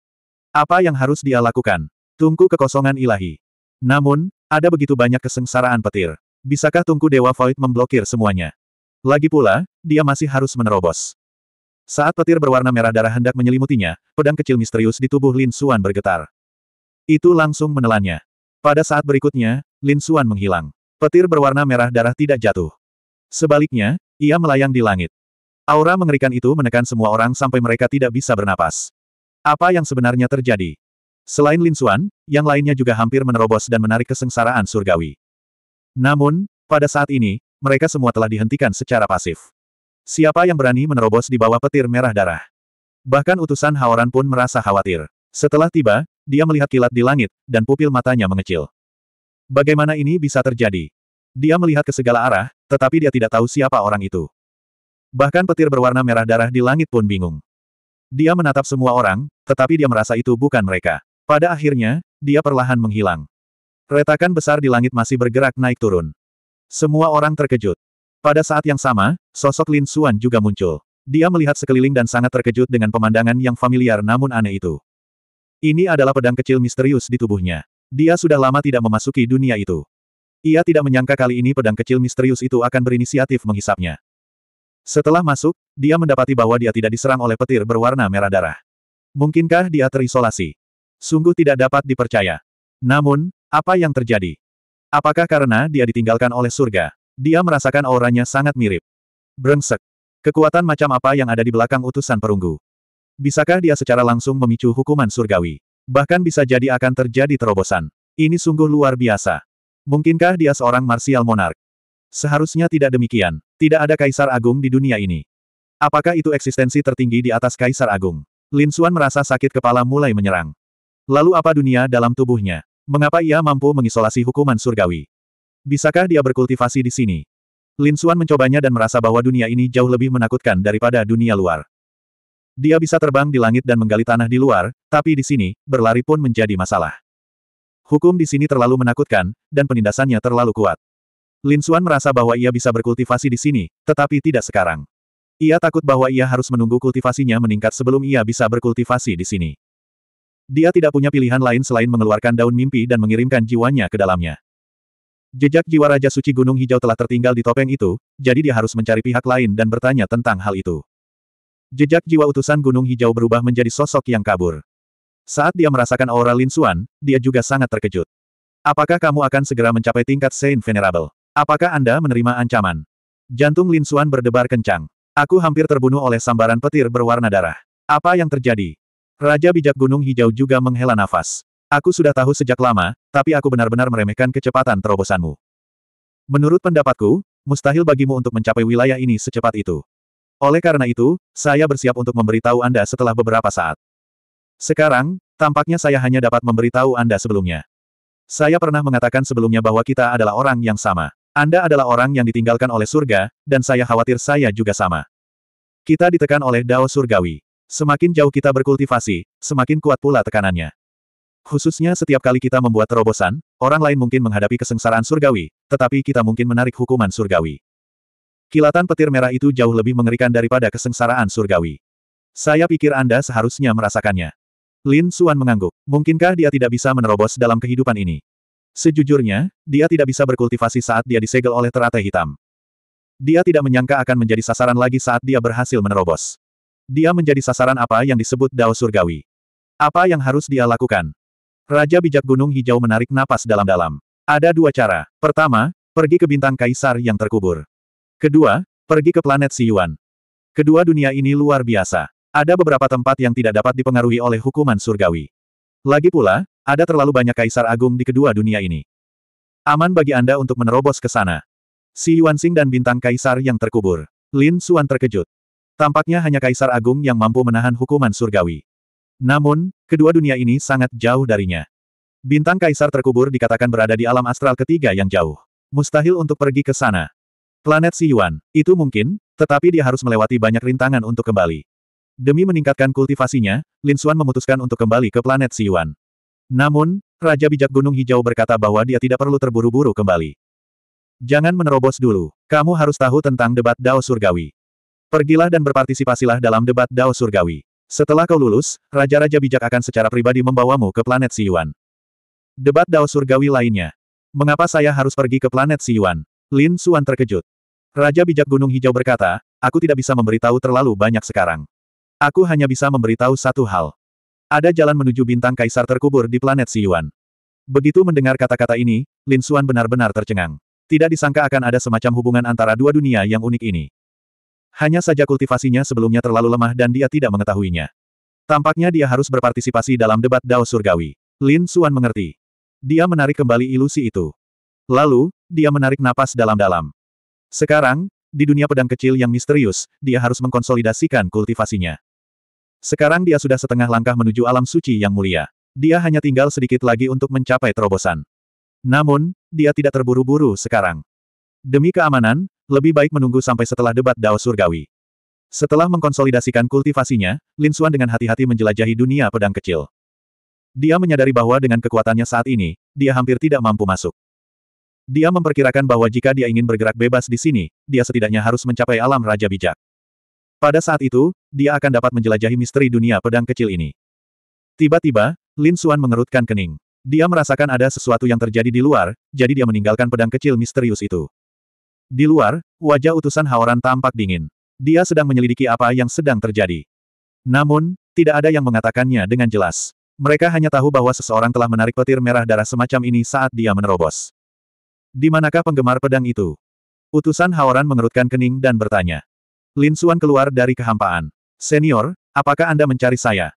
A: Apa yang harus dia lakukan? Tungku kekosongan ilahi. Namun, ada begitu banyak kesengsaraan petir. Bisakah tungku Dewa Void memblokir semuanya? Lagi pula, dia masih harus menerobos. Saat petir berwarna merah darah hendak menyelimutinya, pedang kecil misterius di tubuh Lin Suan bergetar. Itu langsung menelannya. Pada saat berikutnya, Lin Suan menghilang. Petir berwarna merah darah tidak jatuh. Sebaliknya, ia melayang di langit. Aura mengerikan itu menekan semua orang sampai mereka tidak bisa bernapas. Apa yang sebenarnya terjadi? Selain Lin Suan, yang lainnya juga hampir menerobos dan menarik kesengsaraan surgawi. Namun, pada saat ini, mereka semua telah dihentikan secara pasif. Siapa yang berani menerobos di bawah petir merah darah? Bahkan utusan Haoran pun merasa khawatir. Setelah tiba, dia melihat kilat di langit, dan pupil matanya mengecil. Bagaimana ini bisa terjadi? Dia melihat ke segala arah, tetapi dia tidak tahu siapa orang itu. Bahkan petir berwarna merah darah di langit pun bingung. Dia menatap semua orang, tetapi dia merasa itu bukan mereka. Pada akhirnya, dia perlahan menghilang. Retakan besar di langit masih bergerak naik turun. Semua orang terkejut. Pada saat yang sama, sosok Lin Xuan juga muncul. Dia melihat sekeliling dan sangat terkejut dengan pemandangan yang familiar namun aneh itu. Ini adalah pedang kecil misterius di tubuhnya. Dia sudah lama tidak memasuki dunia itu. Ia tidak menyangka kali ini pedang kecil misterius itu akan berinisiatif menghisapnya. Setelah masuk, dia mendapati bahwa dia tidak diserang oleh petir berwarna merah darah. Mungkinkah dia terisolasi? Sungguh tidak dapat dipercaya. Namun, apa yang terjadi? Apakah karena dia ditinggalkan oleh surga? Dia merasakan auranya sangat mirip. Brengsek. Kekuatan macam apa yang ada di belakang utusan perunggu? Bisakah dia secara langsung memicu hukuman surgawi? Bahkan bisa jadi akan terjadi terobosan. Ini sungguh luar biasa. Mungkinkah dia seorang martial monark? Seharusnya tidak demikian. Tidak ada kaisar agung di dunia ini. Apakah itu eksistensi tertinggi di atas kaisar agung? Lin Xuan merasa sakit kepala mulai menyerang. Lalu apa dunia dalam tubuhnya? Mengapa ia mampu mengisolasi hukuman surgawi? Bisakah dia berkultivasi di sini? Lin Xuan mencobanya dan merasa bahwa dunia ini jauh lebih menakutkan daripada dunia luar. Dia bisa terbang di langit dan menggali tanah di luar, tapi di sini, berlari pun menjadi masalah. Hukum di sini terlalu menakutkan, dan penindasannya terlalu kuat. Lin Xuan merasa bahwa ia bisa berkultivasi di sini, tetapi tidak sekarang. Ia takut bahwa ia harus menunggu kultivasinya meningkat sebelum ia bisa berkultivasi di sini. Dia tidak punya pilihan lain selain mengeluarkan daun mimpi dan mengirimkan jiwanya ke dalamnya. Jejak jiwa Raja Suci Gunung Hijau telah tertinggal di topeng itu, jadi dia harus mencari pihak lain dan bertanya tentang hal itu. Jejak jiwa utusan Gunung Hijau berubah menjadi sosok yang kabur. Saat dia merasakan aura Lin Xuan, dia juga sangat terkejut. Apakah kamu akan segera mencapai tingkat Saint Venerable? Apakah Anda menerima ancaman? Jantung Lin Xuan berdebar kencang. Aku hampir terbunuh oleh sambaran petir berwarna darah. Apa yang terjadi? Raja Bijak Gunung Hijau juga menghela nafas. Aku sudah tahu sejak lama, tapi aku benar-benar meremehkan kecepatan terobosanmu. Menurut pendapatku, mustahil bagimu untuk mencapai wilayah ini secepat itu. Oleh karena itu, saya bersiap untuk memberitahu Anda setelah beberapa saat. Sekarang, tampaknya saya hanya dapat memberitahu Anda sebelumnya. Saya pernah mengatakan sebelumnya bahwa kita adalah orang yang sama. Anda adalah orang yang ditinggalkan oleh surga, dan saya khawatir saya juga sama. Kita ditekan oleh dao surgawi. Semakin jauh kita berkultivasi, semakin kuat pula tekanannya. Khususnya setiap kali kita membuat terobosan, orang lain mungkin menghadapi kesengsaraan surgawi, tetapi kita mungkin menarik hukuman surgawi. Kilatan petir merah itu jauh lebih mengerikan daripada kesengsaraan surgawi. Saya pikir Anda seharusnya merasakannya. Lin Suan mengangguk. Mungkinkah dia tidak bisa menerobos dalam kehidupan ini? Sejujurnya, dia tidak bisa berkultivasi saat dia disegel oleh teratai hitam. Dia tidak menyangka akan menjadi sasaran lagi saat dia berhasil menerobos. Dia menjadi sasaran apa yang disebut Dao Surgawi. Apa yang harus dia lakukan? Raja Bijak Gunung Hijau menarik napas dalam-dalam. Ada dua cara. Pertama, pergi ke bintang kaisar yang terkubur. Kedua, pergi ke planet Siyuan. Kedua dunia ini luar biasa. Ada beberapa tempat yang tidak dapat dipengaruhi oleh hukuman surgawi. Lagi pula, ada terlalu banyak kaisar agung di kedua dunia ini. Aman bagi Anda untuk menerobos ke sana. Si Yuan Sing dan bintang kaisar yang terkubur. Lin Xuan terkejut. Tampaknya hanya kaisar agung yang mampu menahan hukuman surgawi. Namun, kedua dunia ini sangat jauh darinya. Bintang kaisar terkubur dikatakan berada di alam astral ketiga yang jauh. Mustahil untuk pergi ke sana. Planet Siyuan, itu mungkin, tetapi dia harus melewati banyak rintangan untuk kembali. Demi meningkatkan kultivasinya, Lin Xuan memutuskan untuk kembali ke planet Siyuan. Namun, Raja Bijak Gunung Hijau berkata bahwa dia tidak perlu terburu-buru kembali. Jangan menerobos dulu, kamu harus tahu tentang debat Dao Surgawi. Pergilah dan berpartisipasilah dalam debat Dao Surgawi. Setelah kau lulus, raja-raja bijak akan secara pribadi membawamu ke planet Siyuan. Debat Dao Surgawi lainnya. Mengapa saya harus pergi ke planet Siyuan? Lin Suan terkejut. Raja bijak Gunung Hijau berkata, aku tidak bisa memberitahu terlalu banyak sekarang. Aku hanya bisa memberitahu satu hal. Ada jalan menuju bintang kaisar terkubur di planet Siyuan. Begitu mendengar kata-kata ini, Lin Suan benar-benar tercengang. Tidak disangka akan ada semacam hubungan antara dua dunia yang unik ini. Hanya saja kultivasinya sebelumnya terlalu lemah dan dia tidak mengetahuinya. Tampaknya dia harus berpartisipasi dalam debat Dao Surgawi. Lin Suan mengerti. Dia menarik kembali ilusi itu. Lalu, dia menarik napas dalam-dalam. Sekarang, di dunia pedang kecil yang misterius, dia harus mengkonsolidasikan kultivasinya. Sekarang dia sudah setengah langkah menuju alam suci yang mulia. Dia hanya tinggal sedikit lagi untuk mencapai terobosan. Namun, dia tidak terburu-buru sekarang. Demi keamanan, lebih baik menunggu sampai setelah debat Dao Surgawi. Setelah mengkonsolidasikan kultivasinya, Lin Xuan dengan hati-hati menjelajahi dunia pedang kecil. Dia menyadari bahwa dengan kekuatannya saat ini, dia hampir tidak mampu masuk. Dia memperkirakan bahwa jika dia ingin bergerak bebas di sini, dia setidaknya harus mencapai alam Raja Bijak. Pada saat itu, dia akan dapat menjelajahi misteri dunia pedang kecil ini. Tiba-tiba, Lin Xuan mengerutkan kening. Dia merasakan ada sesuatu yang terjadi di luar, jadi dia meninggalkan pedang kecil misterius itu. Di luar, wajah utusan Haoran tampak dingin. Dia sedang menyelidiki apa yang sedang terjadi. Namun, tidak ada yang mengatakannya dengan jelas. Mereka hanya tahu bahwa seseorang telah menarik petir merah darah semacam ini saat dia menerobos. Di manakah penggemar pedang itu? Utusan Haoran mengerutkan kening dan bertanya. Lin Suan keluar dari kehampaan. Senior, apakah Anda mencari saya?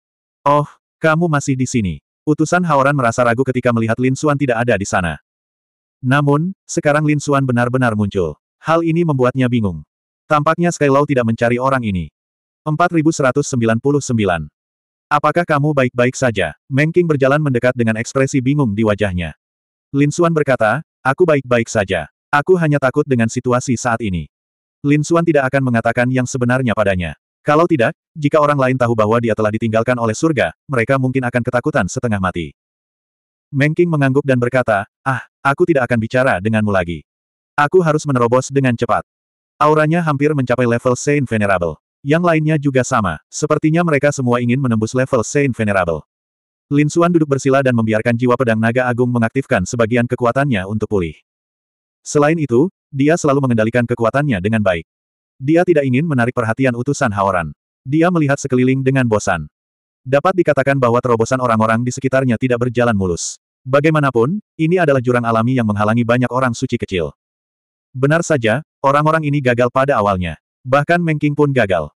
A: Oh, kamu masih di sini. Utusan Haoran merasa ragu ketika melihat Lin Suan tidak ada di sana. Namun, sekarang Lin Suan benar-benar muncul. Hal ini membuatnya bingung. Tampaknya Sky Skylaw tidak mencari orang ini. 4199. Apakah kamu baik-baik saja? Meng King berjalan mendekat dengan ekspresi bingung di wajahnya. Lin Suan berkata, aku baik-baik saja. Aku hanya takut dengan situasi saat ini. Lin Suan tidak akan mengatakan yang sebenarnya padanya. Kalau tidak, jika orang lain tahu bahwa dia telah ditinggalkan oleh surga, mereka mungkin akan ketakutan setengah mati. Mengking mengangguk dan berkata, ah, aku tidak akan bicara denganmu lagi. Aku harus menerobos dengan cepat. Auranya hampir mencapai level Saint Venerable. Yang lainnya juga sama, sepertinya mereka semua ingin menembus level Saint Venerable. Lin Xuan duduk bersila dan membiarkan jiwa pedang naga agung mengaktifkan sebagian kekuatannya untuk pulih. Selain itu, dia selalu mengendalikan kekuatannya dengan baik. Dia tidak ingin menarik perhatian utusan Haoran. Dia melihat sekeliling dengan bosan. Dapat dikatakan bahwa terobosan orang-orang di sekitarnya tidak berjalan mulus. Bagaimanapun, ini adalah jurang alami yang menghalangi banyak orang suci kecil. Benar saja, orang-orang ini gagal pada awalnya. Bahkan Mengking pun gagal.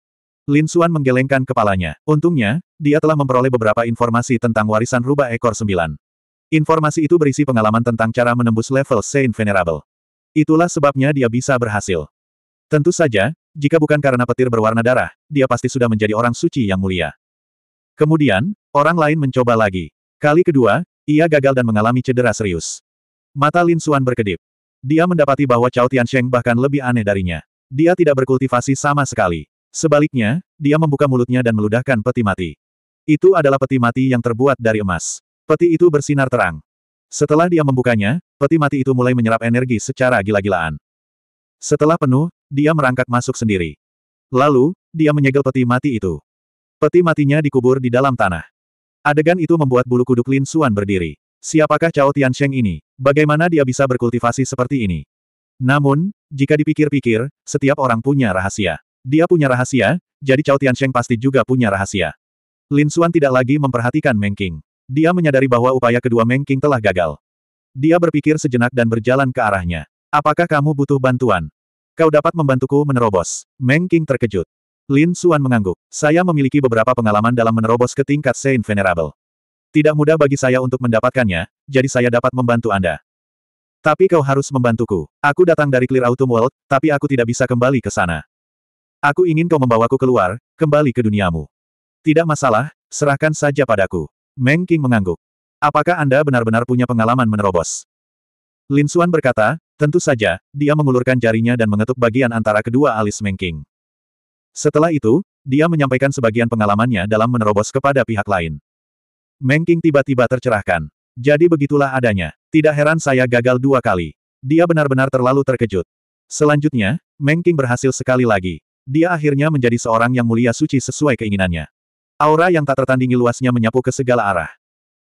A: Lin Xuan menggelengkan kepalanya. Untungnya, dia telah memperoleh beberapa informasi tentang warisan rubah ekor sembilan. Informasi itu berisi pengalaman tentang cara menembus level Saint Venerable. Itulah sebabnya dia bisa berhasil. Tentu saja, jika bukan karena petir berwarna darah, dia pasti sudah menjadi orang suci yang mulia. Kemudian, orang lain mencoba lagi. Kali kedua, ia gagal dan mengalami cedera serius. Mata Lin Suan berkedip. Dia mendapati bahwa Cao Tiansheng bahkan lebih aneh darinya. Dia tidak berkultivasi sama sekali. Sebaliknya, dia membuka mulutnya dan meludahkan peti mati. Itu adalah peti mati yang terbuat dari emas. Peti itu bersinar terang. Setelah dia membukanya, peti mati itu mulai menyerap energi secara gila-gilaan. Setelah penuh, dia merangkak masuk sendiri. Lalu, dia menyegel peti mati itu. Peti matinya dikubur di dalam tanah. Adegan itu membuat bulu kuduk Lin Xuan berdiri. Siapakah Cao Tiansheng ini? Bagaimana dia bisa berkultivasi seperti ini? Namun, jika dipikir-pikir, setiap orang punya rahasia. Dia punya rahasia, jadi Cao Tiansheng pasti juga punya rahasia. Lin Xuan tidak lagi memperhatikan Meng Qing. Dia menyadari bahwa upaya kedua Meng Qing telah gagal. Dia berpikir sejenak dan berjalan ke arahnya. Apakah kamu butuh bantuan? Kau dapat membantuku menerobos. Meng Qing terkejut. Lin Suan mengangguk. Saya memiliki beberapa pengalaman dalam menerobos ke tingkat Saint Venerable. Tidak mudah bagi saya untuk mendapatkannya, jadi saya dapat membantu Anda. Tapi kau harus membantuku. Aku datang dari Clear Autumn World, tapi aku tidak bisa kembali ke sana. Aku ingin kau membawaku keluar, kembali ke duniamu. Tidak masalah, serahkan saja padaku. Meng King mengangguk. Apakah Anda benar-benar punya pengalaman menerobos? Lin Suan berkata, tentu saja, dia mengulurkan jarinya dan mengetuk bagian antara kedua alis Meng King. Setelah itu, dia menyampaikan sebagian pengalamannya dalam menerobos kepada pihak lain. Mengking tiba-tiba tercerahkan. Jadi begitulah adanya. Tidak heran saya gagal dua kali. Dia benar-benar terlalu terkejut. Selanjutnya, Mengking berhasil sekali lagi. Dia akhirnya menjadi seorang yang mulia suci sesuai keinginannya. Aura yang tak tertandingi luasnya menyapu ke segala arah.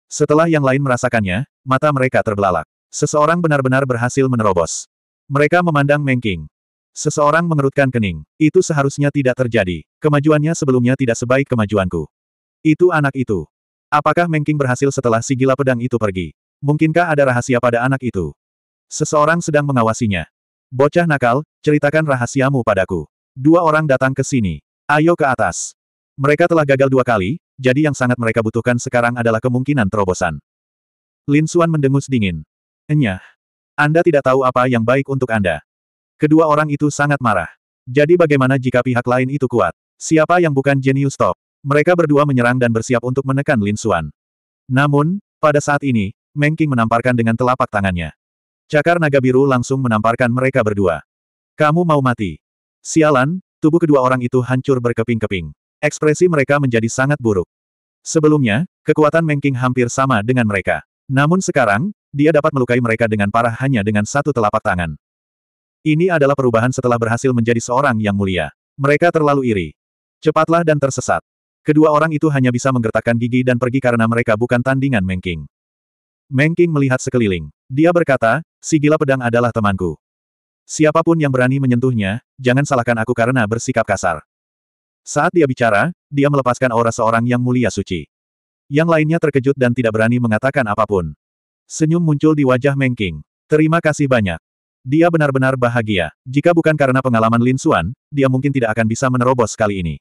A: Setelah yang lain merasakannya, mata mereka terbelalak. Seseorang benar-benar berhasil menerobos. Mereka memandang Mengking. Seseorang mengerutkan kening. Itu seharusnya tidak terjadi. Kemajuannya sebelumnya tidak sebaik kemajuanku. Itu anak itu. Apakah Mengking berhasil setelah si gila pedang itu pergi? Mungkinkah ada rahasia pada anak itu? Seseorang sedang mengawasinya. Bocah nakal, ceritakan rahasiamu padaku. Dua orang datang ke sini. Ayo ke atas. Mereka telah gagal dua kali, jadi yang sangat mereka butuhkan sekarang adalah kemungkinan terobosan. Lin Xuan mendengus dingin. Enyah. Anda tidak tahu apa yang baik untuk Anda. Kedua orang itu sangat marah. Jadi bagaimana jika pihak lain itu kuat? Siapa yang bukan jenius top? Mereka berdua menyerang dan bersiap untuk menekan Lin Xuan. Namun, pada saat ini, Meng Qing menamparkan dengan telapak tangannya. Cakar naga biru langsung menamparkan mereka berdua. Kamu mau mati. Sialan, tubuh kedua orang itu hancur berkeping-keping. Ekspresi mereka menjadi sangat buruk. Sebelumnya, kekuatan Meng Qing hampir sama dengan mereka. Namun sekarang, dia dapat melukai mereka dengan parah hanya dengan satu telapak tangan. Ini adalah perubahan setelah berhasil menjadi seorang yang mulia. Mereka terlalu iri. Cepatlah dan tersesat. Kedua orang itu hanya bisa menggertakkan gigi dan pergi karena mereka bukan tandingan Mengking. Mengking melihat sekeliling. Dia berkata, si gila pedang adalah temanku. Siapapun yang berani menyentuhnya, jangan salahkan aku karena bersikap kasar. Saat dia bicara, dia melepaskan aura seorang yang mulia suci. Yang lainnya terkejut dan tidak berani mengatakan apapun. Senyum muncul di wajah Mengking. Terima kasih banyak. Dia benar-benar bahagia. Jika bukan karena pengalaman Lin Xuan, dia mungkin tidak akan bisa menerobos kali ini.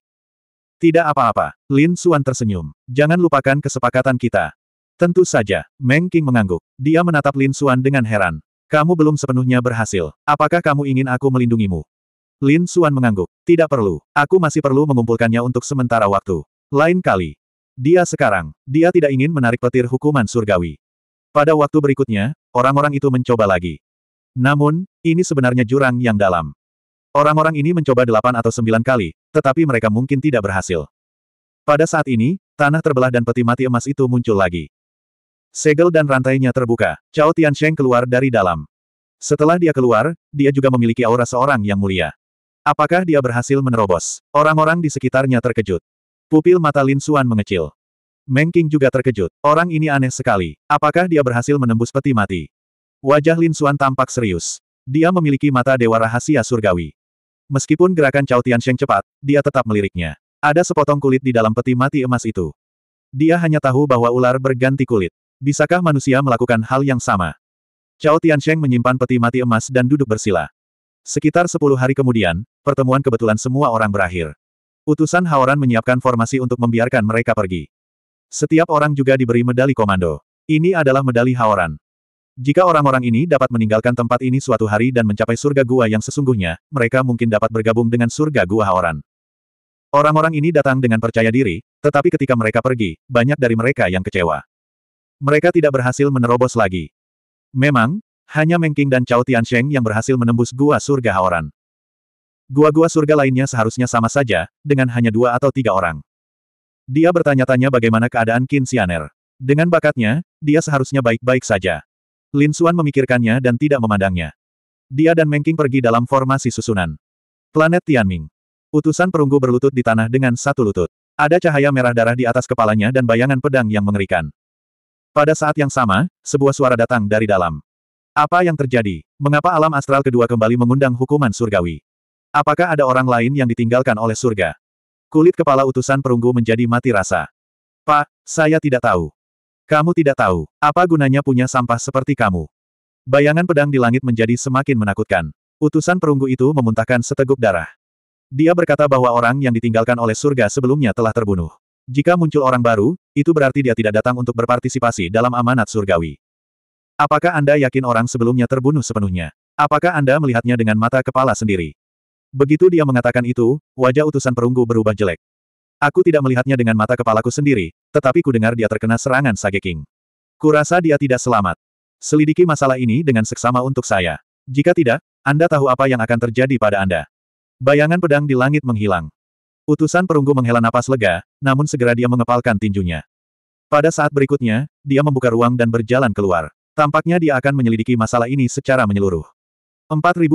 A: Tidak apa-apa, Lin Xuan tersenyum. Jangan lupakan kesepakatan kita. Tentu saja, Meng King mengangguk. Dia menatap Lin Xuan dengan heran. Kamu belum sepenuhnya berhasil. Apakah kamu ingin aku melindungimu? Lin Xuan mengangguk. Tidak perlu. Aku masih perlu mengumpulkannya untuk sementara waktu. Lain kali. Dia sekarang. Dia tidak ingin menarik petir hukuman surgawi. Pada waktu berikutnya, orang-orang itu mencoba lagi. Namun, ini sebenarnya jurang yang dalam. Orang-orang ini mencoba delapan atau sembilan kali, tetapi mereka mungkin tidak berhasil. Pada saat ini, tanah terbelah dan peti mati emas itu muncul lagi. Segel dan rantainya terbuka, Cao Tiansheng keluar dari dalam. Setelah dia keluar, dia juga memiliki aura seorang yang mulia. Apakah dia berhasil menerobos? Orang-orang di sekitarnya terkejut. Pupil mata Lin Xuan mengecil. Meng King juga terkejut. Orang ini aneh sekali. Apakah dia berhasil menembus peti mati? Wajah Lin Suan tampak serius. Dia memiliki mata dewa rahasia surgawi. Meskipun gerakan Cao Tiansheng cepat, dia tetap meliriknya. Ada sepotong kulit di dalam peti mati emas itu. Dia hanya tahu bahwa ular berganti kulit. Bisakah manusia melakukan hal yang sama? Cao Tiansheng menyimpan peti mati emas dan duduk bersila. Sekitar sepuluh hari kemudian, pertemuan kebetulan semua orang berakhir. Utusan Haoran menyiapkan formasi untuk membiarkan mereka pergi. Setiap orang juga diberi medali komando. Ini adalah medali Haoran. Jika orang-orang ini dapat meninggalkan tempat ini suatu hari dan mencapai surga gua yang sesungguhnya, mereka mungkin dapat bergabung dengan surga gua Haoran. Orang-orang ini datang dengan percaya diri, tetapi ketika mereka pergi, banyak dari mereka yang kecewa. Mereka tidak berhasil menerobos lagi. Memang, hanya Mengking dan Cao Tiansheng yang berhasil menembus gua surga Haoran. Gua-gua surga lainnya seharusnya sama saja, dengan hanya dua atau tiga orang. Dia bertanya-tanya bagaimana keadaan Qin Xianer. Dengan bakatnya, dia seharusnya baik-baik saja. Lin Suan memikirkannya dan tidak memandangnya. Dia dan Mengking pergi dalam formasi susunan. Planet Tianming. Utusan perunggu berlutut di tanah dengan satu lutut. Ada cahaya merah darah di atas kepalanya dan bayangan pedang yang mengerikan. Pada saat yang sama, sebuah suara datang dari dalam. Apa yang terjadi? Mengapa alam astral kedua kembali mengundang hukuman surgawi? Apakah ada orang lain yang ditinggalkan oleh surga? Kulit kepala utusan perunggu menjadi mati rasa. Pak, saya tidak tahu. Kamu tidak tahu, apa gunanya punya sampah seperti kamu. Bayangan pedang di langit menjadi semakin menakutkan. Utusan perunggu itu memuntahkan seteguk darah. Dia berkata bahwa orang yang ditinggalkan oleh surga sebelumnya telah terbunuh. Jika muncul orang baru, itu berarti dia tidak datang untuk berpartisipasi dalam amanat surgawi. Apakah Anda yakin orang sebelumnya terbunuh sepenuhnya? Apakah Anda melihatnya dengan mata kepala sendiri? Begitu dia mengatakan itu, wajah utusan perunggu berubah jelek. Aku tidak melihatnya dengan mata kepalaku sendiri, tetapi ku dengar dia terkena serangan Sage King. Kurasa dia tidak selamat. Selidiki masalah ini dengan seksama untuk saya. Jika tidak, Anda tahu apa yang akan terjadi pada Anda. Bayangan pedang di langit menghilang. Utusan perunggu menghela napas lega, namun segera dia mengepalkan tinjunya. Pada saat berikutnya, dia membuka ruang dan berjalan keluar. Tampaknya dia akan menyelidiki masalah ini secara menyeluruh. 4200.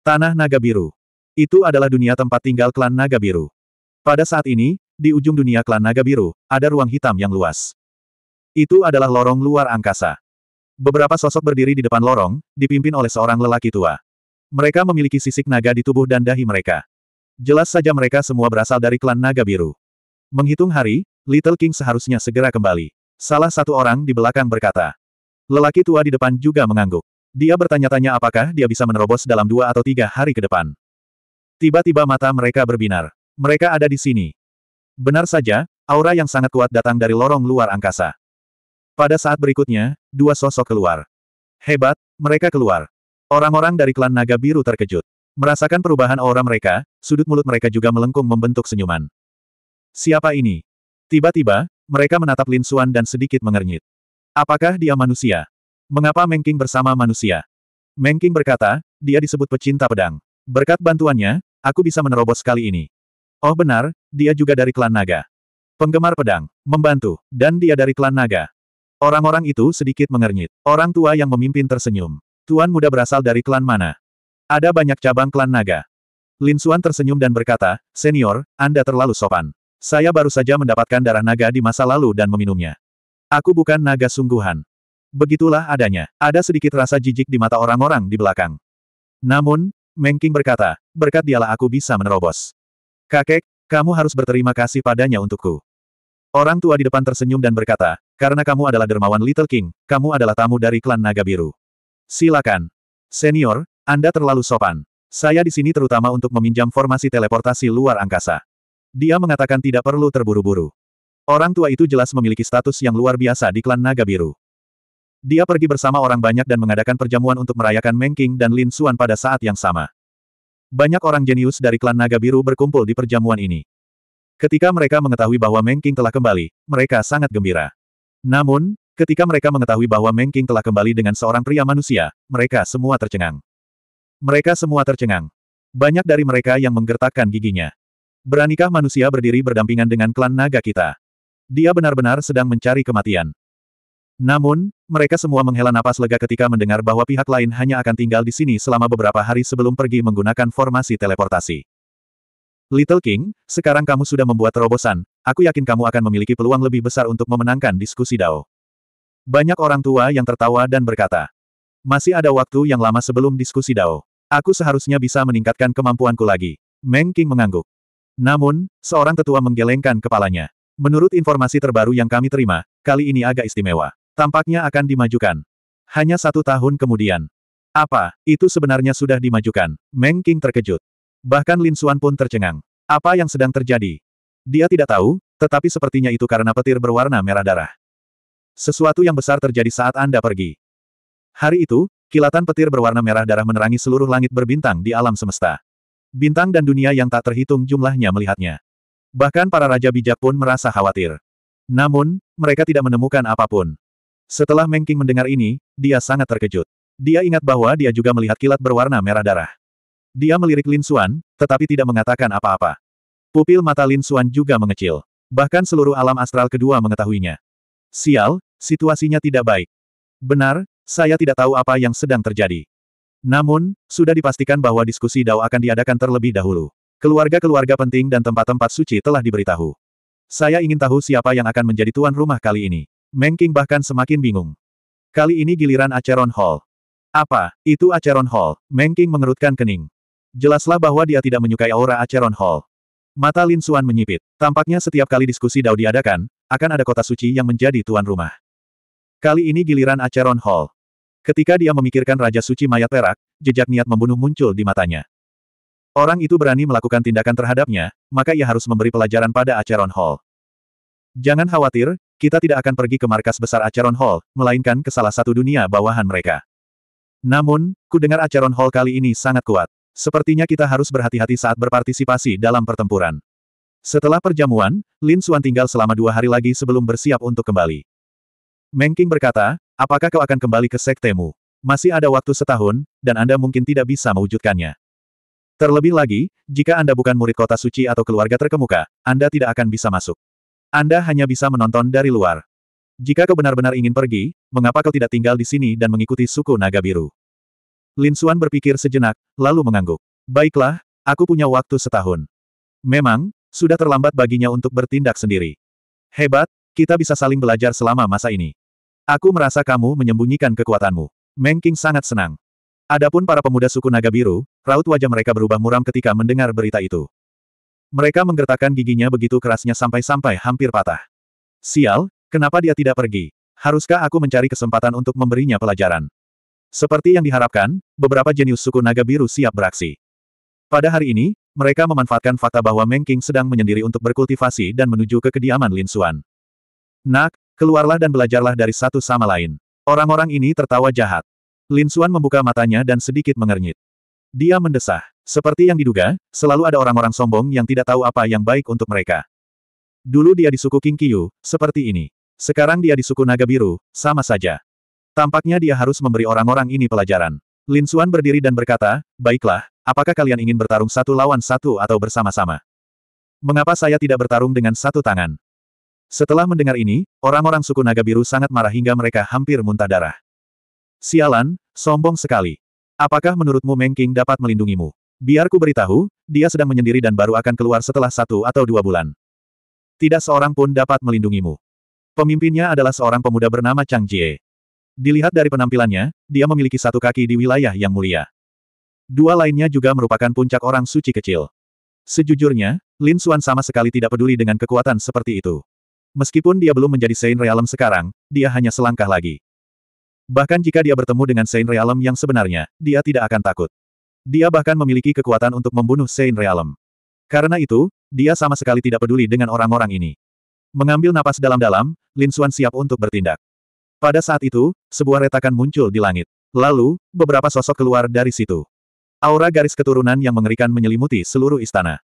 A: Tanah Naga Biru. Itu adalah dunia tempat tinggal klan Naga Biru. Pada saat ini, di ujung dunia klan naga biru, ada ruang hitam yang luas. Itu adalah lorong luar angkasa. Beberapa sosok berdiri di depan lorong, dipimpin oleh seorang lelaki tua. Mereka memiliki sisik naga di tubuh dan dahi mereka. Jelas saja mereka semua berasal dari klan naga biru. Menghitung hari, Little King seharusnya segera kembali. Salah satu orang di belakang berkata. Lelaki tua di depan juga mengangguk. Dia bertanya-tanya apakah dia bisa menerobos dalam dua atau tiga hari ke depan. Tiba-tiba mata mereka berbinar. Mereka ada di sini. Benar saja, aura yang sangat kuat datang dari lorong luar angkasa. Pada saat berikutnya, dua sosok keluar. Hebat, mereka keluar. Orang-orang dari klan naga biru terkejut. Merasakan perubahan aura mereka, sudut mulut mereka juga melengkung membentuk senyuman. Siapa ini? Tiba-tiba, mereka menatap Lin Suan dan sedikit mengernyit. Apakah dia manusia? Mengapa Mengking bersama manusia? Mengking berkata, dia disebut pecinta pedang. Berkat bantuannya, aku bisa menerobos kali ini. Oh benar, dia juga dari klan naga. Penggemar pedang, membantu, dan dia dari klan naga. Orang-orang itu sedikit mengernyit. Orang tua yang memimpin tersenyum. Tuan muda berasal dari klan mana? Ada banyak cabang klan naga. Lin Suan tersenyum dan berkata, Senior, Anda terlalu sopan. Saya baru saja mendapatkan darah naga di masa lalu dan meminumnya. Aku bukan naga sungguhan. Begitulah adanya. Ada sedikit rasa jijik di mata orang-orang di belakang. Namun, Mengking berkata, berkat dialah aku bisa menerobos. Kakek, kamu harus berterima kasih padanya untukku. Orang tua di depan tersenyum dan berkata, karena kamu adalah dermawan Little King, kamu adalah tamu dari klan Naga Biru. Silakan. Senior, Anda terlalu sopan. Saya di sini terutama untuk meminjam formasi teleportasi luar angkasa. Dia mengatakan tidak perlu terburu-buru. Orang tua itu jelas memiliki status yang luar biasa di klan Naga Biru. Dia pergi bersama orang banyak dan mengadakan perjamuan untuk merayakan Meng King dan Lin Xuan pada saat yang sama. Banyak orang jenius dari klan Naga Biru berkumpul di perjamuan ini. Ketika mereka mengetahui bahwa Mengking telah kembali, mereka sangat gembira. Namun, ketika mereka mengetahui bahwa Mengking telah kembali dengan seorang pria manusia, mereka semua tercengang. Mereka semua tercengang. Banyak dari mereka yang menggertakkan giginya. Beranikah manusia berdiri berdampingan dengan klan naga kita? Dia benar-benar sedang mencari kematian. Namun, mereka semua menghela napas lega ketika mendengar bahwa pihak lain hanya akan tinggal di sini selama beberapa hari sebelum pergi menggunakan formasi teleportasi. Little King, sekarang kamu sudah membuat terobosan, aku yakin kamu akan memiliki peluang lebih besar untuk memenangkan diskusi Dao. Banyak orang tua yang tertawa dan berkata, masih ada waktu yang lama sebelum diskusi Dao. Aku seharusnya bisa meningkatkan kemampuanku lagi. Meng King mengangguk. Namun, seorang tetua menggelengkan kepalanya. Menurut informasi terbaru yang kami terima, kali ini agak istimewa. Tampaknya akan dimajukan. Hanya satu tahun kemudian. Apa, itu sebenarnya sudah dimajukan? Meng King terkejut. Bahkan Lin Xuan pun tercengang. Apa yang sedang terjadi? Dia tidak tahu, tetapi sepertinya itu karena petir berwarna merah darah. Sesuatu yang besar terjadi saat Anda pergi. Hari itu, kilatan petir berwarna merah darah menerangi seluruh langit berbintang di alam semesta. Bintang dan dunia yang tak terhitung jumlahnya melihatnya. Bahkan para raja bijak pun merasa khawatir. Namun, mereka tidak menemukan apapun. Setelah Meng mendengar ini, dia sangat terkejut. Dia ingat bahwa dia juga melihat kilat berwarna merah darah. Dia melirik Lin Xuan, tetapi tidak mengatakan apa-apa. Pupil mata Lin Xuan juga mengecil. Bahkan seluruh alam astral kedua mengetahuinya. Sial, situasinya tidak baik. Benar, saya tidak tahu apa yang sedang terjadi. Namun, sudah dipastikan bahwa diskusi Dao akan diadakan terlebih dahulu. Keluarga-keluarga penting dan tempat-tempat suci telah diberitahu. Saya ingin tahu siapa yang akan menjadi tuan rumah kali ini. Mengking bahkan semakin bingung. Kali ini giliran Aceron Hall. Apa, itu Aceron Hall? Mengking mengerutkan kening. Jelaslah bahwa dia tidak menyukai aura Aceron Hall. Mata Lin Suan menyipit. Tampaknya setiap kali diskusi Dao diadakan, akan ada kota suci yang menjadi tuan rumah. Kali ini giliran Aceron Hall. Ketika dia memikirkan Raja Suci Mayat Perak, jejak niat membunuh muncul di matanya. Orang itu berani melakukan tindakan terhadapnya, maka ia harus memberi pelajaran pada Aceron Hall. Jangan khawatir, kita tidak akan pergi ke markas besar Acheron Hall, melainkan ke salah satu dunia bawahan mereka. Namun, ku dengar Acheron Hall kali ini sangat kuat. Sepertinya kita harus berhati-hati saat berpartisipasi dalam pertempuran. Setelah perjamuan, Lin Xuan tinggal selama dua hari lagi sebelum bersiap untuk kembali. Mengking berkata, apakah kau akan kembali ke sektemu? Masih ada waktu setahun, dan Anda mungkin tidak bisa mewujudkannya. Terlebih lagi, jika Anda bukan murid kota suci atau keluarga terkemuka, Anda tidak akan bisa masuk. Anda hanya bisa menonton dari luar. Jika kau benar-benar ingin pergi, mengapa kau tidak tinggal di sini dan mengikuti suku naga biru? Lin Xuan berpikir sejenak, lalu mengangguk. Baiklah, aku punya waktu setahun. Memang, sudah terlambat baginya untuk bertindak sendiri. Hebat, kita bisa saling belajar selama masa ini. Aku merasa kamu menyembunyikan kekuatanmu. Meng Qing sangat senang. Adapun para pemuda suku naga biru, raut wajah mereka berubah muram ketika mendengar berita itu. Mereka menggertakkan giginya begitu kerasnya sampai-sampai hampir patah. Sial, kenapa dia tidak pergi? Haruskah aku mencari kesempatan untuk memberinya pelajaran? Seperti yang diharapkan, beberapa jenius suku naga biru siap beraksi. Pada hari ini, mereka memanfaatkan fakta bahwa Meng King sedang menyendiri untuk berkultivasi dan menuju ke kediaman Lin Xuan. Nak, keluarlah dan belajarlah dari satu sama lain. Orang-orang ini tertawa jahat. Lin Xuan membuka matanya dan sedikit mengernyit. Dia mendesah. Seperti yang diduga, selalu ada orang-orang sombong yang tidak tahu apa yang baik untuk mereka. Dulu dia di suku Kiyu, seperti ini. Sekarang dia di suku Naga Biru, sama saja. Tampaknya dia harus memberi orang-orang ini pelajaran. Lin Suan berdiri dan berkata, Baiklah, apakah kalian ingin bertarung satu lawan satu atau bersama-sama? Mengapa saya tidak bertarung dengan satu tangan? Setelah mendengar ini, orang-orang suku Naga Biru sangat marah hingga mereka hampir muntah darah. Sialan, sombong sekali. Apakah menurutmu Meng King dapat melindungimu? Biar ku beritahu, dia sedang menyendiri dan baru akan keluar setelah satu atau dua bulan. Tidak seorang pun dapat melindungimu. Pemimpinnya adalah seorang pemuda bernama Chang Jie. Dilihat dari penampilannya, dia memiliki satu kaki di wilayah yang mulia. Dua lainnya juga merupakan puncak orang suci kecil. Sejujurnya, Lin Xuan sama sekali tidak peduli dengan kekuatan seperti itu. Meskipun dia belum menjadi Saint Realm sekarang, dia hanya selangkah lagi. Bahkan jika dia bertemu dengan Saint Realm yang sebenarnya, dia tidak akan takut. Dia bahkan memiliki kekuatan untuk membunuh Saint Realm. Karena itu, dia sama sekali tidak peduli dengan orang-orang ini. Mengambil napas dalam-dalam, Lin Xuan siap untuk bertindak. Pada saat itu, sebuah retakan muncul di langit. Lalu, beberapa sosok keluar dari situ. Aura garis keturunan yang mengerikan menyelimuti seluruh istana.